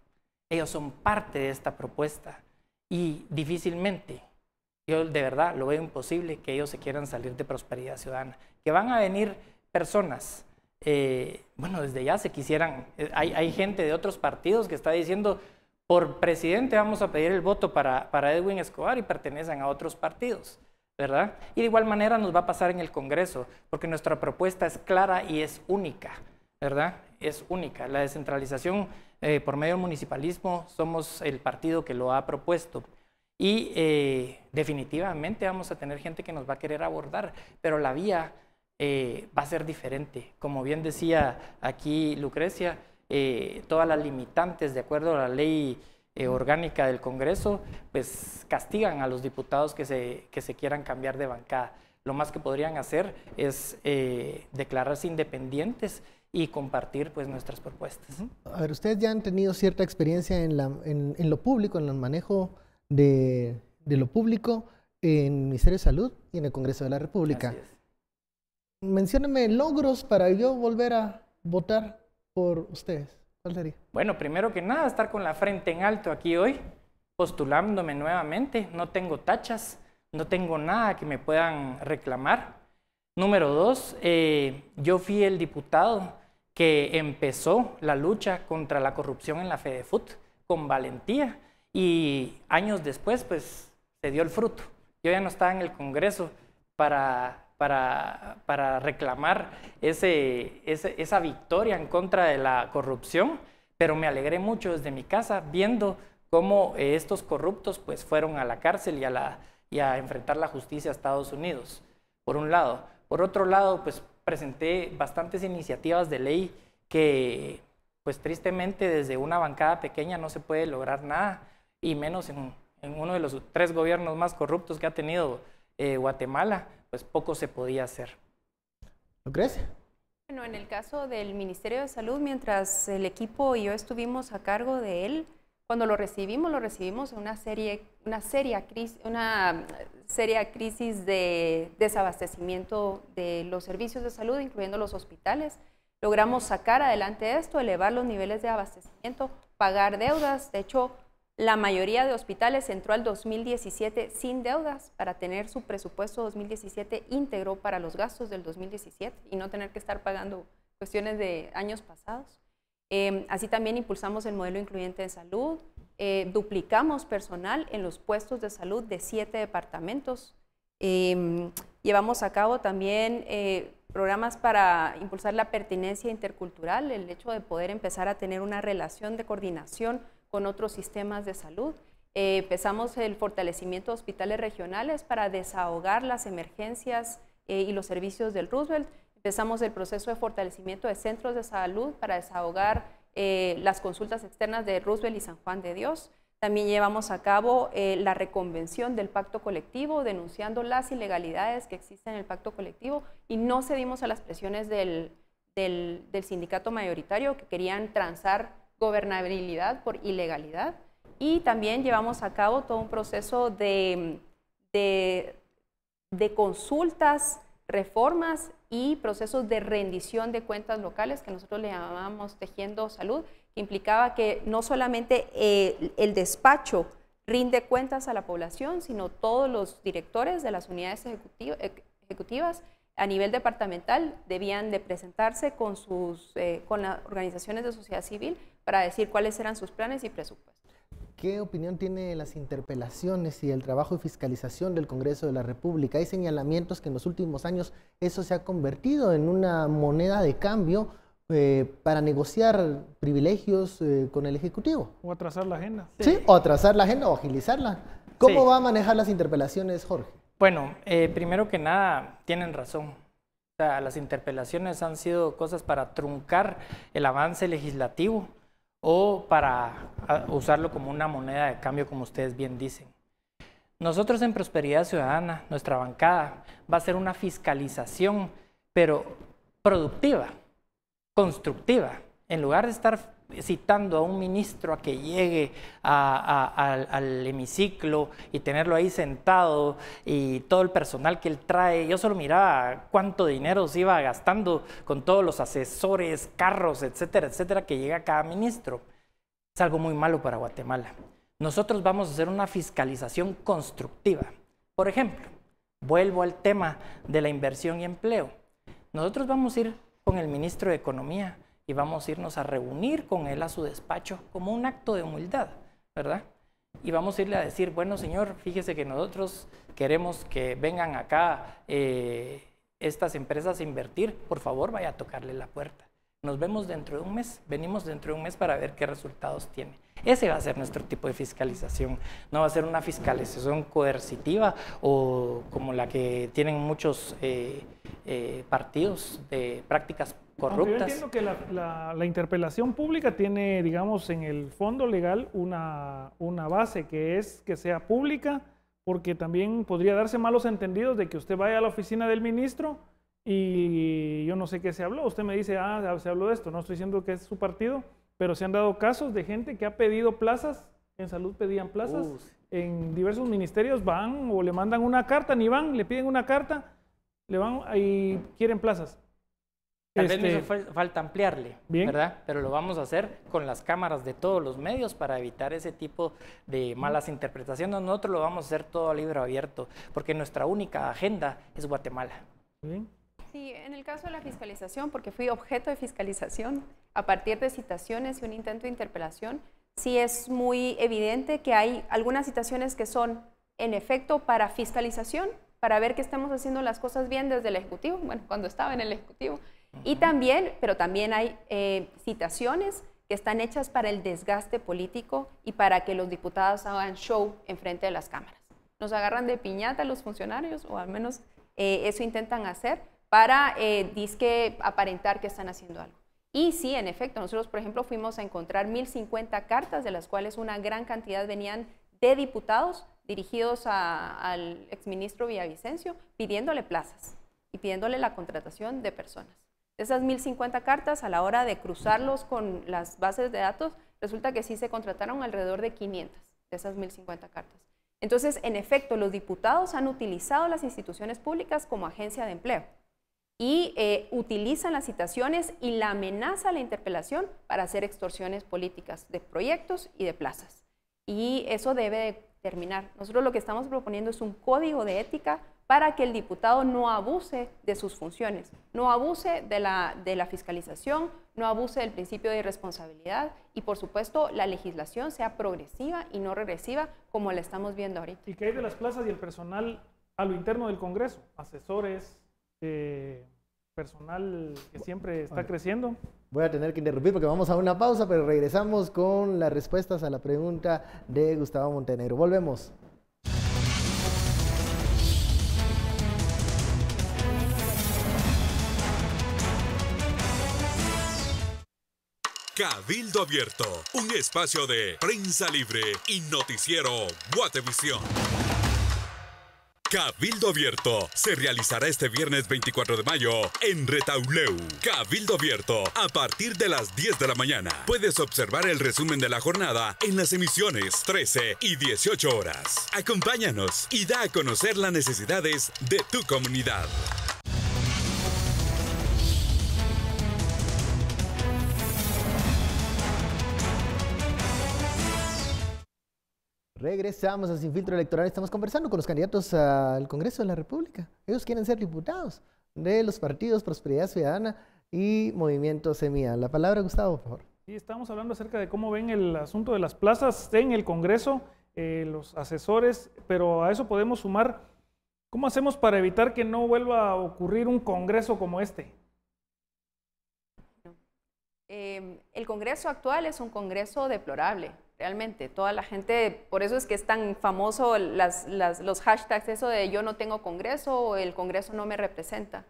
Ellos son parte de esta propuesta y difícilmente, yo de verdad lo veo imposible que ellos se quieran salir de prosperidad ciudadana. Que van a venir personas, eh, bueno, desde ya se quisieran, eh, hay, gente de otros partidos que está diciendo, por presidente vamos a pedir el voto para Edwin Escobar y pertenecen a otros partidos. ¿verdad? Y de igual manera nos va a pasar en el Congreso, porque nuestra propuesta es clara y es única, ¿verdad? Es única. La descentralización eh, por medio del municipalismo somos el partido que lo ha propuesto. Y eh, definitivamente vamos a tener gente que nos va a querer abordar, pero la vía eh, va a ser diferente. Como bien decía aquí Lucrecia, todas las limitantes de acuerdo a la ley eh, orgánica del Congreso, pues castigan a los diputados que se, que se quieran cambiar de bancada. Lo más que podrían hacer es eh, declararse independientes y compartir pues nuestras propuestas. A ver, ustedes ya han tenido cierta experiencia en, lo público, en el manejo de, de, lo público en el Ministerio de Salud y en el Congreso de la República. Menciónenme logros para yo volver a votar por ustedes. Bueno, primero que nada, estar con la frente en alto aquí hoy, postulándome nuevamente. No tengo tachas, no tengo nada que me puedan reclamar. Número dos, eh, yo fui el diputado que empezó la lucha contra la corrupción en la FEDEFUT con valentía y años después pues se dio el fruto. Yo ya no estaba en el Congreso para para, para reclamar esa victoria en contra de la corrupción, pero me alegré mucho desde mi casa viendo cómo eh, estos corruptos pues fueron a la cárcel y a, la, y a enfrentar la justicia a Estados Unidos, por un lado. Por otro lado, pues presenté bastantes iniciativas de ley que pues tristemente desde una bancada pequeña no se puede lograr nada, y menos en, en uno de los tres gobiernos más corruptos que ha tenido eh, Guatemala, pues poco se podía hacer. crees? Bueno, en el caso del Ministerio de Salud, mientras el equipo y yo estuvimos a cargo de él, cuando lo recibimos, lo recibimos en una, serie, una, seria, crisis, una seria crisis de desabastecimiento de los servicios de salud, incluyendo los hospitales. Logramos sacar adelante esto, elevar los niveles de abastecimiento, pagar deudas. De hecho, la mayoría de hospitales entró al 2017 sin deudas para tener su presupuesto 2017 íntegro para los gastos del 2017 y no tener que estar pagando cuestiones de años pasados. Em, así también impulsamos el modelo incluyente de salud, eh, duplicamos personal en los puestos de salud de siete departamentos, em, llevamos a cabo también eh, programas para impulsar la pertinencia intercultural, el hecho de poder empezar a tener una relación de coordinación con otros sistemas de salud. Eh, empezamos el fortalecimiento de hospitales regionales para desahogar las emergencias eh, y los servicios del Roosevelt. Empezamos el proceso de fortalecimiento de centros de salud para desahogar eh, las consultas externas de Roosevelt y San Juan de Dios. También llevamos a cabo la reconvención del pacto colectivo, denunciando las ilegalidades que existen en el pacto colectivo y no cedimos a las presiones del, del, del sindicato mayoritario que querían transar gobernabilidad por ilegalidad y también llevamos a cabo todo un proceso de, de, consultas, reformas y procesos de rendición de cuentas locales que nosotros le llamábamos tejiendo salud, que implicaba que no solamente eh, el despacho rinde cuentas a la población, sino todos los directores de las unidades e, ejecutivas a nivel departamental debían de presentarse con, sus, eh, con las organizaciones de sociedad civil para decir cuáles eran sus planes y presupuestos. ¿Qué opinión tiene las interpelaciones y el trabajo de fiscalización del Congreso de la República? Hay señalamientos que en los últimos años eso se ha convertido en una moneda de cambio eh, para negociar privilegios eh, con el Ejecutivo. O atrasar la agenda. Sí, o atrasar la agenda o agilizarla. ¿Cómo va a manejar las interpelaciones, Jorge? Bueno, eh, primero que nada, tienen razón. las interpelaciones han sido cosas para truncar el avance legislativo o para usarlo como una moneda de cambio, como ustedes bien dicen. Nosotros en Prosperidad Ciudadana, nuestra bancada, va a ser una fiscalización, pero productiva, constructiva. En lugar de estar citando a un ministro a que llegue al hemiciclo y tenerlo ahí sentado y todo el personal que él trae. Yo solo miraba cuánto dinero se iba gastando con todos los asesores, carros, etcétera, etcétera, que llega cada ministro. Es algo muy malo para Guatemala. Nosotros vamos a hacer una fiscalización constructiva. Por ejemplo, vuelvo al tema de la inversión y empleo. Nosotros vamos a ir con el ministro de Economía y vamos a irnos a reunir con él a su despacho como un acto de humildad, ¿verdad? Y vamos a irle a decir, bueno señor, fíjese que nosotros queremos que vengan acá eh, estas empresas a invertir, por favor vaya a tocarle la puerta. Nos vemos dentro de un mes, venimos dentro de un mes para ver qué resultados tiene. Ese va a ser nuestro tipo de fiscalización. No va a ser una fiscalización coercitiva o como la que tienen muchos eh, eh, partidos de prácticas corruptas. yo entiendo que la, interpelación pública tiene, digamos, en el fondo legal una, base que es que sea pública, porque también podría darse malos entendidos de que usted vaya a la oficina del ministro y yo no sé qué se habló. Usted me dice, ah, se habló de esto. No estoy diciendo que es su partido, pero se han dado casos de gente que ha pedido plazas, en salud pedían plazas, en diversos ministerios van o le mandan una carta, ni van, le piden una carta, le van y quieren plazas. Tal vez me este, falta ampliarle, ¿verdad? Pero lo vamos a hacer con las cámaras de todos los medios para evitar ese tipo de malas interpretaciones. Nosotros lo vamos a hacer todo a libro abierto, porque nuestra única agenda es Guatemala. Sí, en el caso de la fiscalización, porque fui objeto de fiscalización a partir de citaciones y un intento de interpelación, sí es muy evidente que hay algunas citaciones que son en efecto para fiscalización, para ver que estamos haciendo las cosas bien desde el Ejecutivo, bueno, cuando estaba en el Ejecutivo, y también, pero también hay eh, citaciones que están hechas para el desgaste político y para que los diputados hagan show en frente de las cámaras. Nos agarran de piñata los funcionarios, o al menos eh, eso intentan hacer, para eh, disque aparentar que están haciendo algo. Y sí, en efecto, nosotros, por ejemplo, fuimos a encontrar 1.050 cartas, de las cuales una gran cantidad venían de diputados dirigidos al exministro Villavicencio pidiéndole plazas y pidiéndole la contratación de personas. Esas 1050 cartas a la hora de cruzarlos con las bases de datos, resulta que sí se contrataron alrededor de 500 de esas 1050 cartas. Entonces, en efecto, los diputados han utilizado las instituciones públicas como agencia de empleo y eh, utilizan las citaciones y la amenaza a la interpelación para hacer extorsiones políticas de proyectos y de plazas. Y eso debe terminar. Nosotros lo que estamos proponiendo es un código de ética para que el diputado no abuse de sus funciones, no abuse de la, de la fiscalización, no abuse del principio de responsabilidad y por supuesto la legislación sea progresiva y no regresiva como la estamos viendo ahorita. ¿Y qué hay de las plazas y el personal a lo interno del Congreso? Asesores, eh, personal que siempre está creciendo. Voy a tener que interrumpir porque vamos a una pausa, pero regresamos con las respuestas a la pregunta de Gustavo Montenegro. Volvemos. Cabildo Abierto, un espacio de prensa libre y noticiero Guatevisión. Cabildo Abierto se realizará este viernes 24 de mayo en Retauleu. Cabildo Abierto a partir de las 10 de la mañana. Puedes observar el resumen de la jornada en las emisiones 13 y 18 horas. Acompáñanos y da a conocer las necesidades de tu comunidad. Regresamos a Sin Filtro Electoral. Estamos conversando con los candidatos al Congreso de la República. Ellos quieren ser diputados de los partidos Prosperidad Ciudadana y Movimiento Semilla. La palabra, Gustavo, por favor. Sí, estamos hablando acerca de cómo ven el asunto de las plazas en el Congreso, eh, los asesores, pero a eso podemos sumar cómo hacemos para evitar que no vuelva a ocurrir un Congreso como este. Em, el Congreso actual es un Congreso deplorable realmente. Toda la gente, por eso es que es tan famoso los hashtags, eso de yo no tengo Congreso o el Congreso no me representa,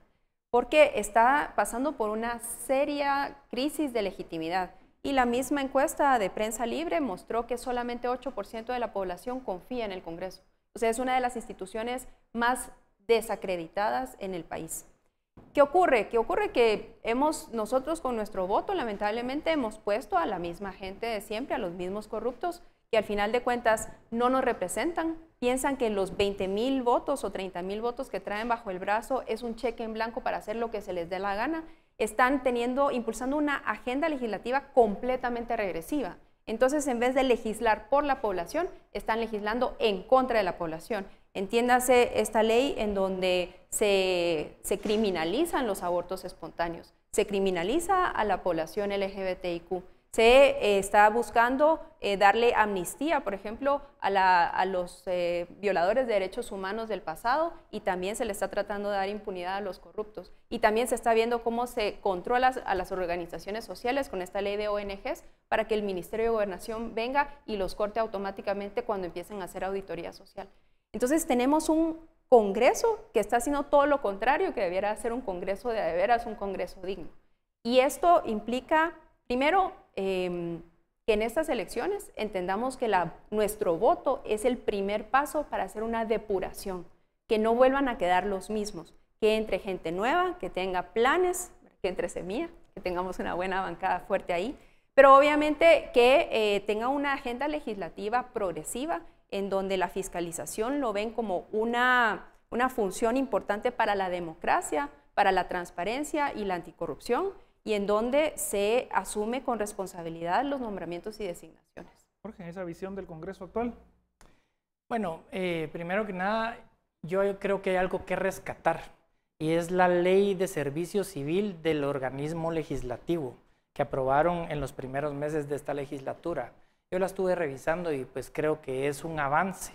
porque está pasando por una seria crisis de legitimidad. Y la misma encuesta de prensa libre mostró que solamente 8% de la población confía en el Congreso. O sea, es una de las instituciones más desacreditadas en el país. ¿Qué ocurre? ¿Qué ocurre? Que hemos, nosotros con nuestro voto, lamentablemente, hemos puesto a la misma gente de siempre, a los mismos corruptos, que al final de cuentas no nos representan. Piensan que los 20 mil votos o 30 mil votos que traen bajo el brazo es un cheque en blanco para hacer lo que se les dé la gana. Están teniendo, impulsando una agenda legislativa completamente regresiva. Entonces, en vez de legislar por la población, están legislando en contra de la población. Entiéndase esta ley en donde se, criminalizan los abortos espontáneos, se criminaliza a la población LGBTIQ, se eh, está buscando eh, darle amnistía, por ejemplo, a, los eh, violadores de derechos humanos del pasado y también se le está tratando de dar impunidad a los corruptos. Y también se está viendo cómo se controla a las organizaciones sociales con esta ley de ONGs para que el Ministerio de Gobernación venga y los corte automáticamente cuando empiecen a hacer auditoría social. Entonces tenemos un Congreso que está haciendo todo lo contrario, que debiera ser un Congreso de veras, un Congreso digno. Y esto implica, primero, em, que en estas elecciones entendamos que nuestro voto es el primer paso para hacer una depuración, que no vuelvan a quedar los mismos, que entre gente nueva, que tenga planes, que entre semilla, que tengamos una buena bancada fuerte ahí, pero obviamente que eh, tenga una agenda legislativa progresiva en donde la fiscalización lo ven como una, función importante para la democracia, para la transparencia y la anticorrupción, y en donde se asume con responsabilidad los nombramientos y designaciones. Jorge, esa visión del Congreso actual. Bueno, eh, primero que nada, yo creo que hay algo que rescatar y es la ley de servicio civil del organismo legislativo que aprobaron en los primeros meses de esta legislatura. Yo la estuve revisando y pues creo que es un avance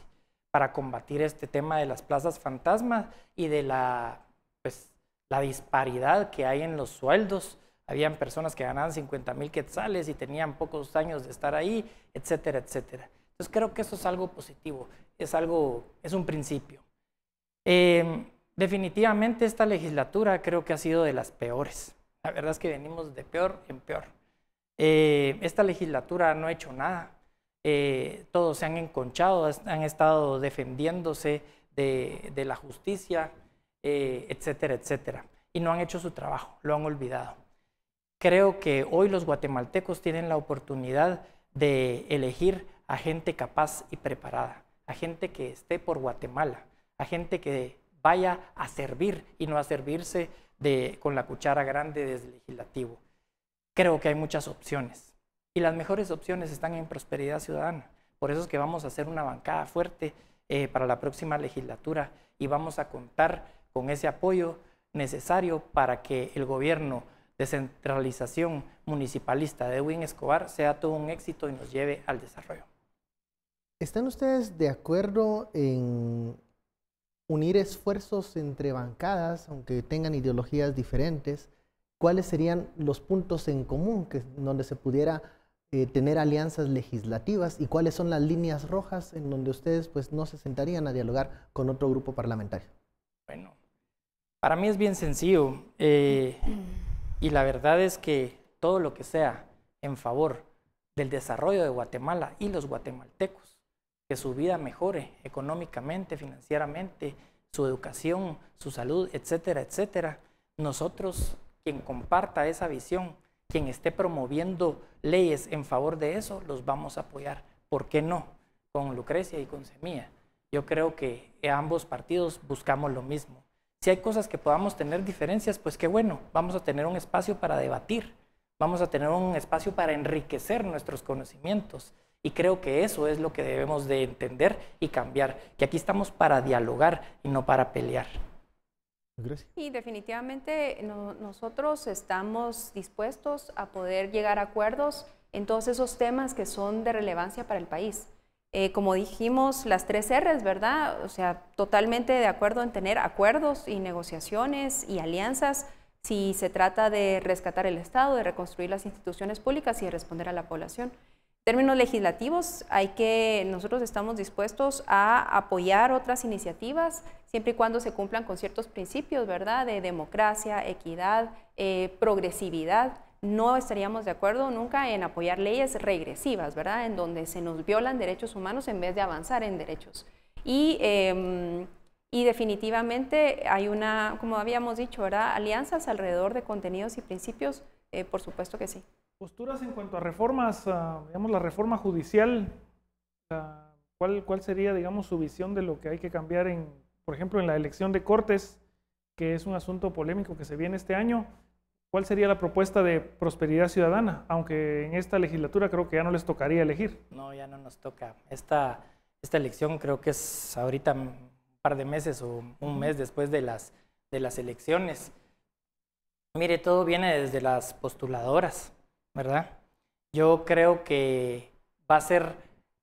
para combatir este tema de las plazas fantasmas y de la, pues, la disparidad que hay en los sueldos. Habían personas que ganaban 50 mil quetzales y tenían pocos años de estar ahí, etcétera, etcétera. Entonces creo que eso es algo positivo, es algo, es un principio. Em, definitivamente esta legislatura creo que ha sido de las peores. La verdad es que venimos de peor en peor. Eh, esta legislatura no ha hecho nada. Eh, todos se han enconchado, han estado defendiéndose de, la justicia, eh, etcétera, etcétera. Y no han hecho su trabajo, lo han olvidado. Creo que hoy los guatemaltecos tienen la oportunidad de elegir a gente capaz y preparada, a gente que esté por Guatemala, a gente que vaya a servir y no a servirse con la cuchara grande desde el legislativo creo que hay muchas opciones. Y las mejores opciones están en prosperidad ciudadana. Por eso es que vamos a hacer una bancada fuerte eh, para la próxima legislatura y vamos a contar con ese apoyo necesario para que el gobierno de centralización municipalista de Edwin Escobar sea todo un éxito y nos lleve al desarrollo. ¿Están ustedes de acuerdo en unir esfuerzos entre bancadas, aunque tengan ideologías diferentes, cuáles serían los puntos en común que, donde se pudiera eh, tener alianzas legislativas y cuáles son las líneas rojas en donde ustedes pues, no se sentarían a dialogar con otro grupo parlamentario. Bueno, para mí es bien sencillo eh, y la verdad es que todo lo que sea en favor del desarrollo de Guatemala y los guatemaltecos, que su vida mejore económicamente, financieramente, su educación, su salud, etcétera, etcétera, nosotros quien comparta esa visión, quien esté promoviendo leyes en favor de eso, los vamos a apoyar. ¿Por qué no? Con Lucrecia y con Semilla. Yo creo que ambos partidos buscamos lo mismo. Si hay cosas que podamos tener diferencias, pues qué bueno, vamos a tener un espacio para debatir, vamos a tener un espacio para enriquecer nuestros conocimientos. Y creo que eso es lo que debemos de entender y cambiar, que aquí estamos para dialogar y no para pelear. Y definitivamente nosotros estamos dispuestos a poder llegar a acuerdos en todos esos temas que son de relevancia para el país. Eh, como dijimos, las tres R's, ¿verdad? O sea, totalmente de acuerdo en tener acuerdos y negociaciones y alianzas si se trata de rescatar el Estado, de reconstruir las instituciones públicas y de responder a la población términos legislativos, hay que, nosotros estamos dispuestos a apoyar otras iniciativas siempre y cuando se cumplan con ciertos principios, ¿verdad? De democracia, equidad, eh, progresividad. No estaríamos de acuerdo nunca en apoyar leyes regresivas, ¿verdad? En donde se nos violan derechos humanos en vez de avanzar en derechos. Y, em, y definitivamente hay una, como habíamos dicho, ¿verdad? Alianzas alrededor de contenidos y principios eh, por supuesto que sí. Posturas en cuanto a reformas, ah, digamos, la reforma judicial, ah, ¿cuál, ¿cuál sería, digamos, su visión de lo que hay que cambiar en, por ejemplo, en la elección de cortes, que es un asunto polémico que se viene este año? ¿Cuál sería la propuesta de prosperidad ciudadana? Aunque en esta legislatura creo que ya no les tocaría elegir. No, ya no nos toca. Esta, esta elección creo que es ahorita un par de meses o un mes después de las, de las elecciones. Mire, todo viene desde las postuladoras, ¿verdad? Yo creo que va a ser,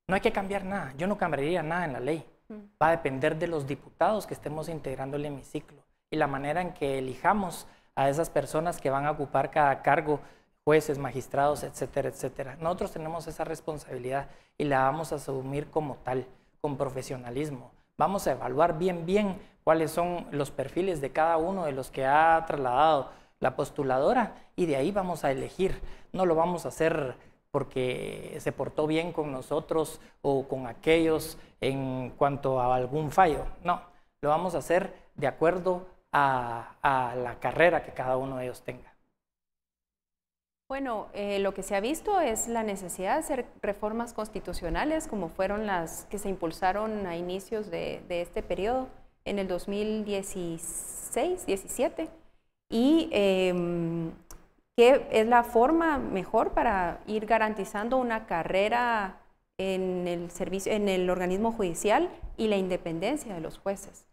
no hay que cambiar nada, yo no cambiaría nada en la ley, mm. va a depender de los diputados que estemos integrando el hemiciclo y la manera en que elijamos a esas personas que van a ocupar cada cargo, jueces, magistrados, etcétera, etcétera. Nosotros tenemos esa responsabilidad y la vamos a asumir como tal, con profesionalismo. Vamos a evaluar bien, bien cuáles son los perfiles de cada uno de los que ha trasladado la postuladora y de ahí vamos a elegir. No lo vamos a hacer porque se portó bien con nosotros o con aquellos en cuanto a algún fallo. No, lo vamos a hacer de acuerdo a, la carrera que cada uno de ellos tenga. Bueno, eh, lo que se ha visto es la necesidad de hacer reformas constitucionales como fueron las que se impulsaron a inicios de, de este periodo, en el 2016, 17 y em, qué es la forma mejor para ir garantizando una carrera en el, servicio, en el organismo judicial y la independencia de los jueces.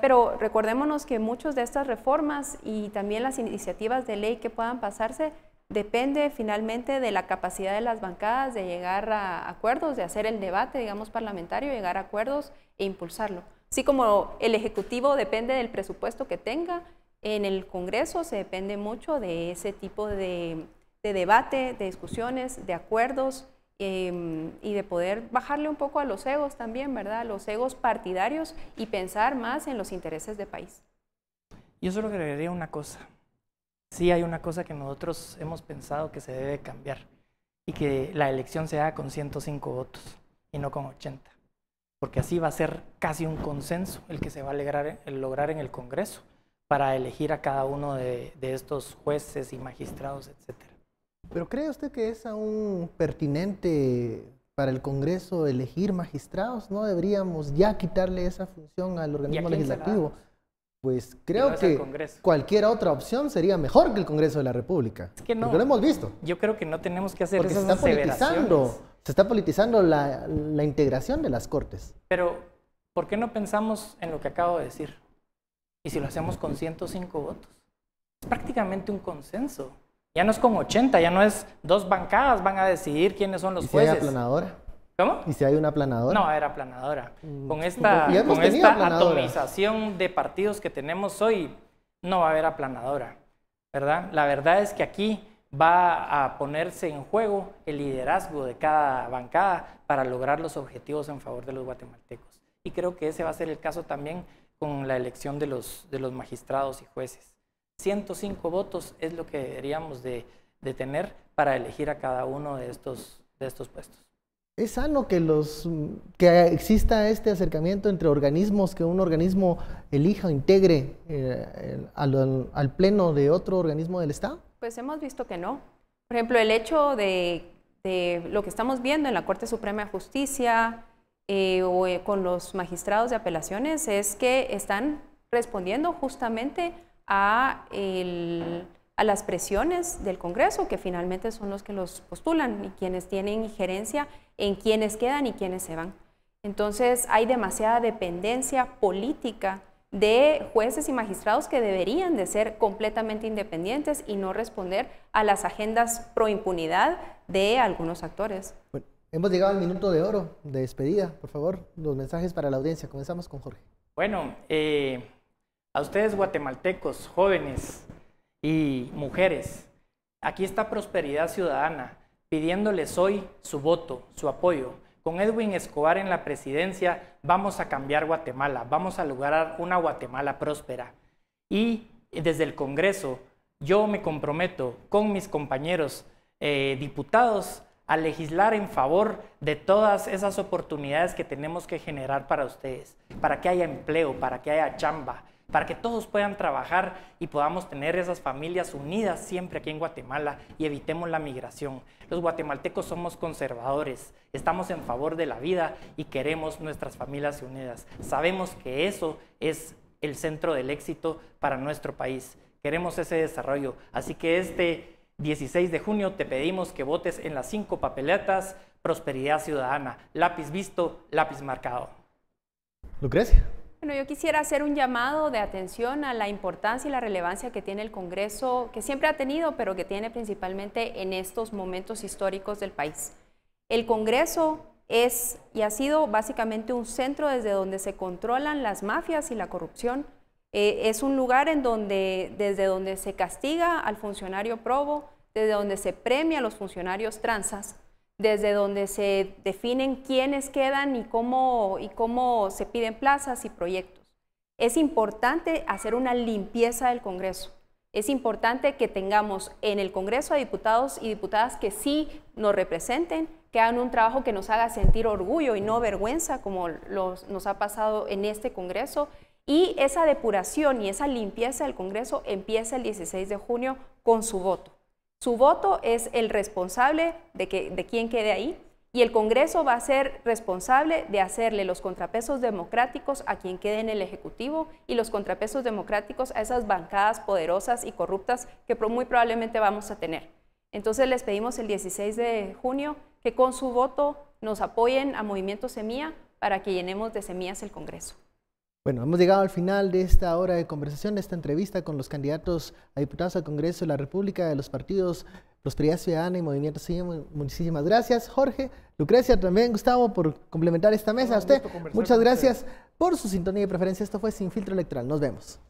Pero recordémonos que muchas de estas reformas y también las iniciativas de ley que puedan pasarse depende finalmente de la capacidad de las bancadas de llegar a acuerdos, de hacer el debate, digamos, parlamentario, llegar a acuerdos e impulsarlo. Así como el Ejecutivo depende del presupuesto que tenga, en el Congreso se depende mucho de ese tipo de, debate, de discusiones, de acuerdos em, y de poder bajarle un poco a los egos también, ¿verdad? Los egos partidarios y pensar más en los intereses de país. Yo solo agregaría una cosa. Sí hay una cosa que nosotros hemos pensado que se debe cambiar y que la elección se haga con 105 votos y no con 80, porque así va a ser casi un consenso el que se va a lograr en el Congreso para elegir a cada uno de, estos jueces y magistrados, etc. ¿Pero cree usted que es aún pertinente para el Congreso elegir magistrados? ¿No deberíamos ya quitarle esa función al organismo legislativo? Pues creo que cualquier otra opción sería mejor que el Congreso de la República. Es que no. lo hemos visto. Yo creo que no tenemos que hacer Porque se está politizando, se está politizando la, la integración de las Cortes. Pero, ¿por qué no pensamos en lo que acabo de decir? y si lo hacemos con 105 votos. Es prácticamente un consenso. Ya no es con 80, ya no es dos bancadas van a decidir quiénes son los ¿Y jueces. Si hay aplanadora? ¿Cómo? ¿Y si hay una aplanadora? No, era aplanadora. Mm. Con esta, con esta atomización de partidos que tenemos hoy, no va a haber aplanadora, ¿verdad? La verdad es que aquí va a ponerse en juego el liderazgo de cada bancada para lograr los objetivos en favor de los guatemaltecos. Y creo que ese va a ser el caso también con la elección de los, de los magistrados y jueces. 105 votos es lo que deberíamos de, tener para elegir a cada uno de estos, de estos puestos. Es sano que, los, que exista este acercamiento entre organismos, que un organismo elija o integre eh, al, pleno de otro organismo del Estado. Pues hemos visto que no. Por ejemplo, el hecho de, de lo que estamos viendo en la Corte Suprema de Justicia, eh, o eh, con los magistrados de apelaciones es que están respondiendo justamente a, las presiones del Congreso, que finalmente son los que los postulan y quienes tienen injerencia en quienes quedan y quienes se van. Entonces hay demasiada dependencia política de jueces y magistrados que deberían de ser completamente independientes y no responder a las agendas pro impunidad de algunos actores. Hemos llegado al minuto de oro, de despedida. Por favor, los mensajes para la audiencia. Comenzamos con Jorge. Bueno, eh, a ustedes guatemaltecos, jóvenes y mujeres, aquí está Prosperidad Ciudadana pidiéndoles hoy su voto, su apoyo. Con Edwin Escobar en la presidencia vamos a cambiar Guatemala, vamos a lograr una Guatemala próspera. Y desde el Congreso yo me comprometo con mis compañeros eh, diputados a legislar en favor de todas esas oportunidades que tenemos que generar para ustedes, para que haya empleo, para que haya chamba, para que todos puedan trabajar y podamos tener esas familias unidas siempre aquí en Guatemala y evitemos la migración. Los guatemaltecos somos conservadores, estamos en favor de la vida y queremos nuestras familias unidas. Sabemos que eso es el centro del éxito para nuestro país. Queremos ese desarrollo. Así que este 16 de junio te pedimos que votes en las cinco papeletas Prosperidad Ciudadana, lápiz visto, lápiz marcado. Lucrecia. Bueno, yo quisiera hacer un llamado de atención a la importancia y la relevancia que tiene el Congreso, que siempre ha tenido, pero que tiene principalmente en estos momentos históricos del país. El Congreso es y ha sido básicamente un centro desde donde se controlan las mafias y la corrupción eh, es un lugar en donde, desde donde se castiga al funcionario probo, desde donde se premia a los funcionarios transas, desde donde se definen quiénes quedan y cómo, y cómo se piden plazas y proyectos. Es importante hacer una limpieza del Congreso. Es importante que tengamos en el Congreso a diputados y diputadas que sí nos representen, que hagan un trabajo que nos haga sentir orgullo y no vergüenza, como nos ha pasado en este Congreso, y esa depuración y esa limpieza del Congreso empieza el 16 de junio con su voto. Su voto es el responsable de, quien quién quede ahí y el Congreso va a ser responsable de hacerle los contrapesos democráticos a quien quede en el Ejecutivo y los contrapesos democráticos a esas bancadas poderosas y corruptas que muy probablemente vamos a tener. Entonces les pedimos el 16 de junio que con su voto nos apoyen a Movimiento Semilla para que llenemos de semillas el Congreso. Bueno, hemos llegado al final de esta hora de conversación, de esta entrevista con los candidatos a diputados al Congreso de la República de los partidos Prosperidad Ciudadana y Movimiento Ciudadano. Muchísimas gracias, Jorge. Lucrecia, también Gustavo, por complementar esta mesa. a usted, muchas gracias por su sintonía y preferencia. Esto fue Sin Filtro Electoral. Nos vemos.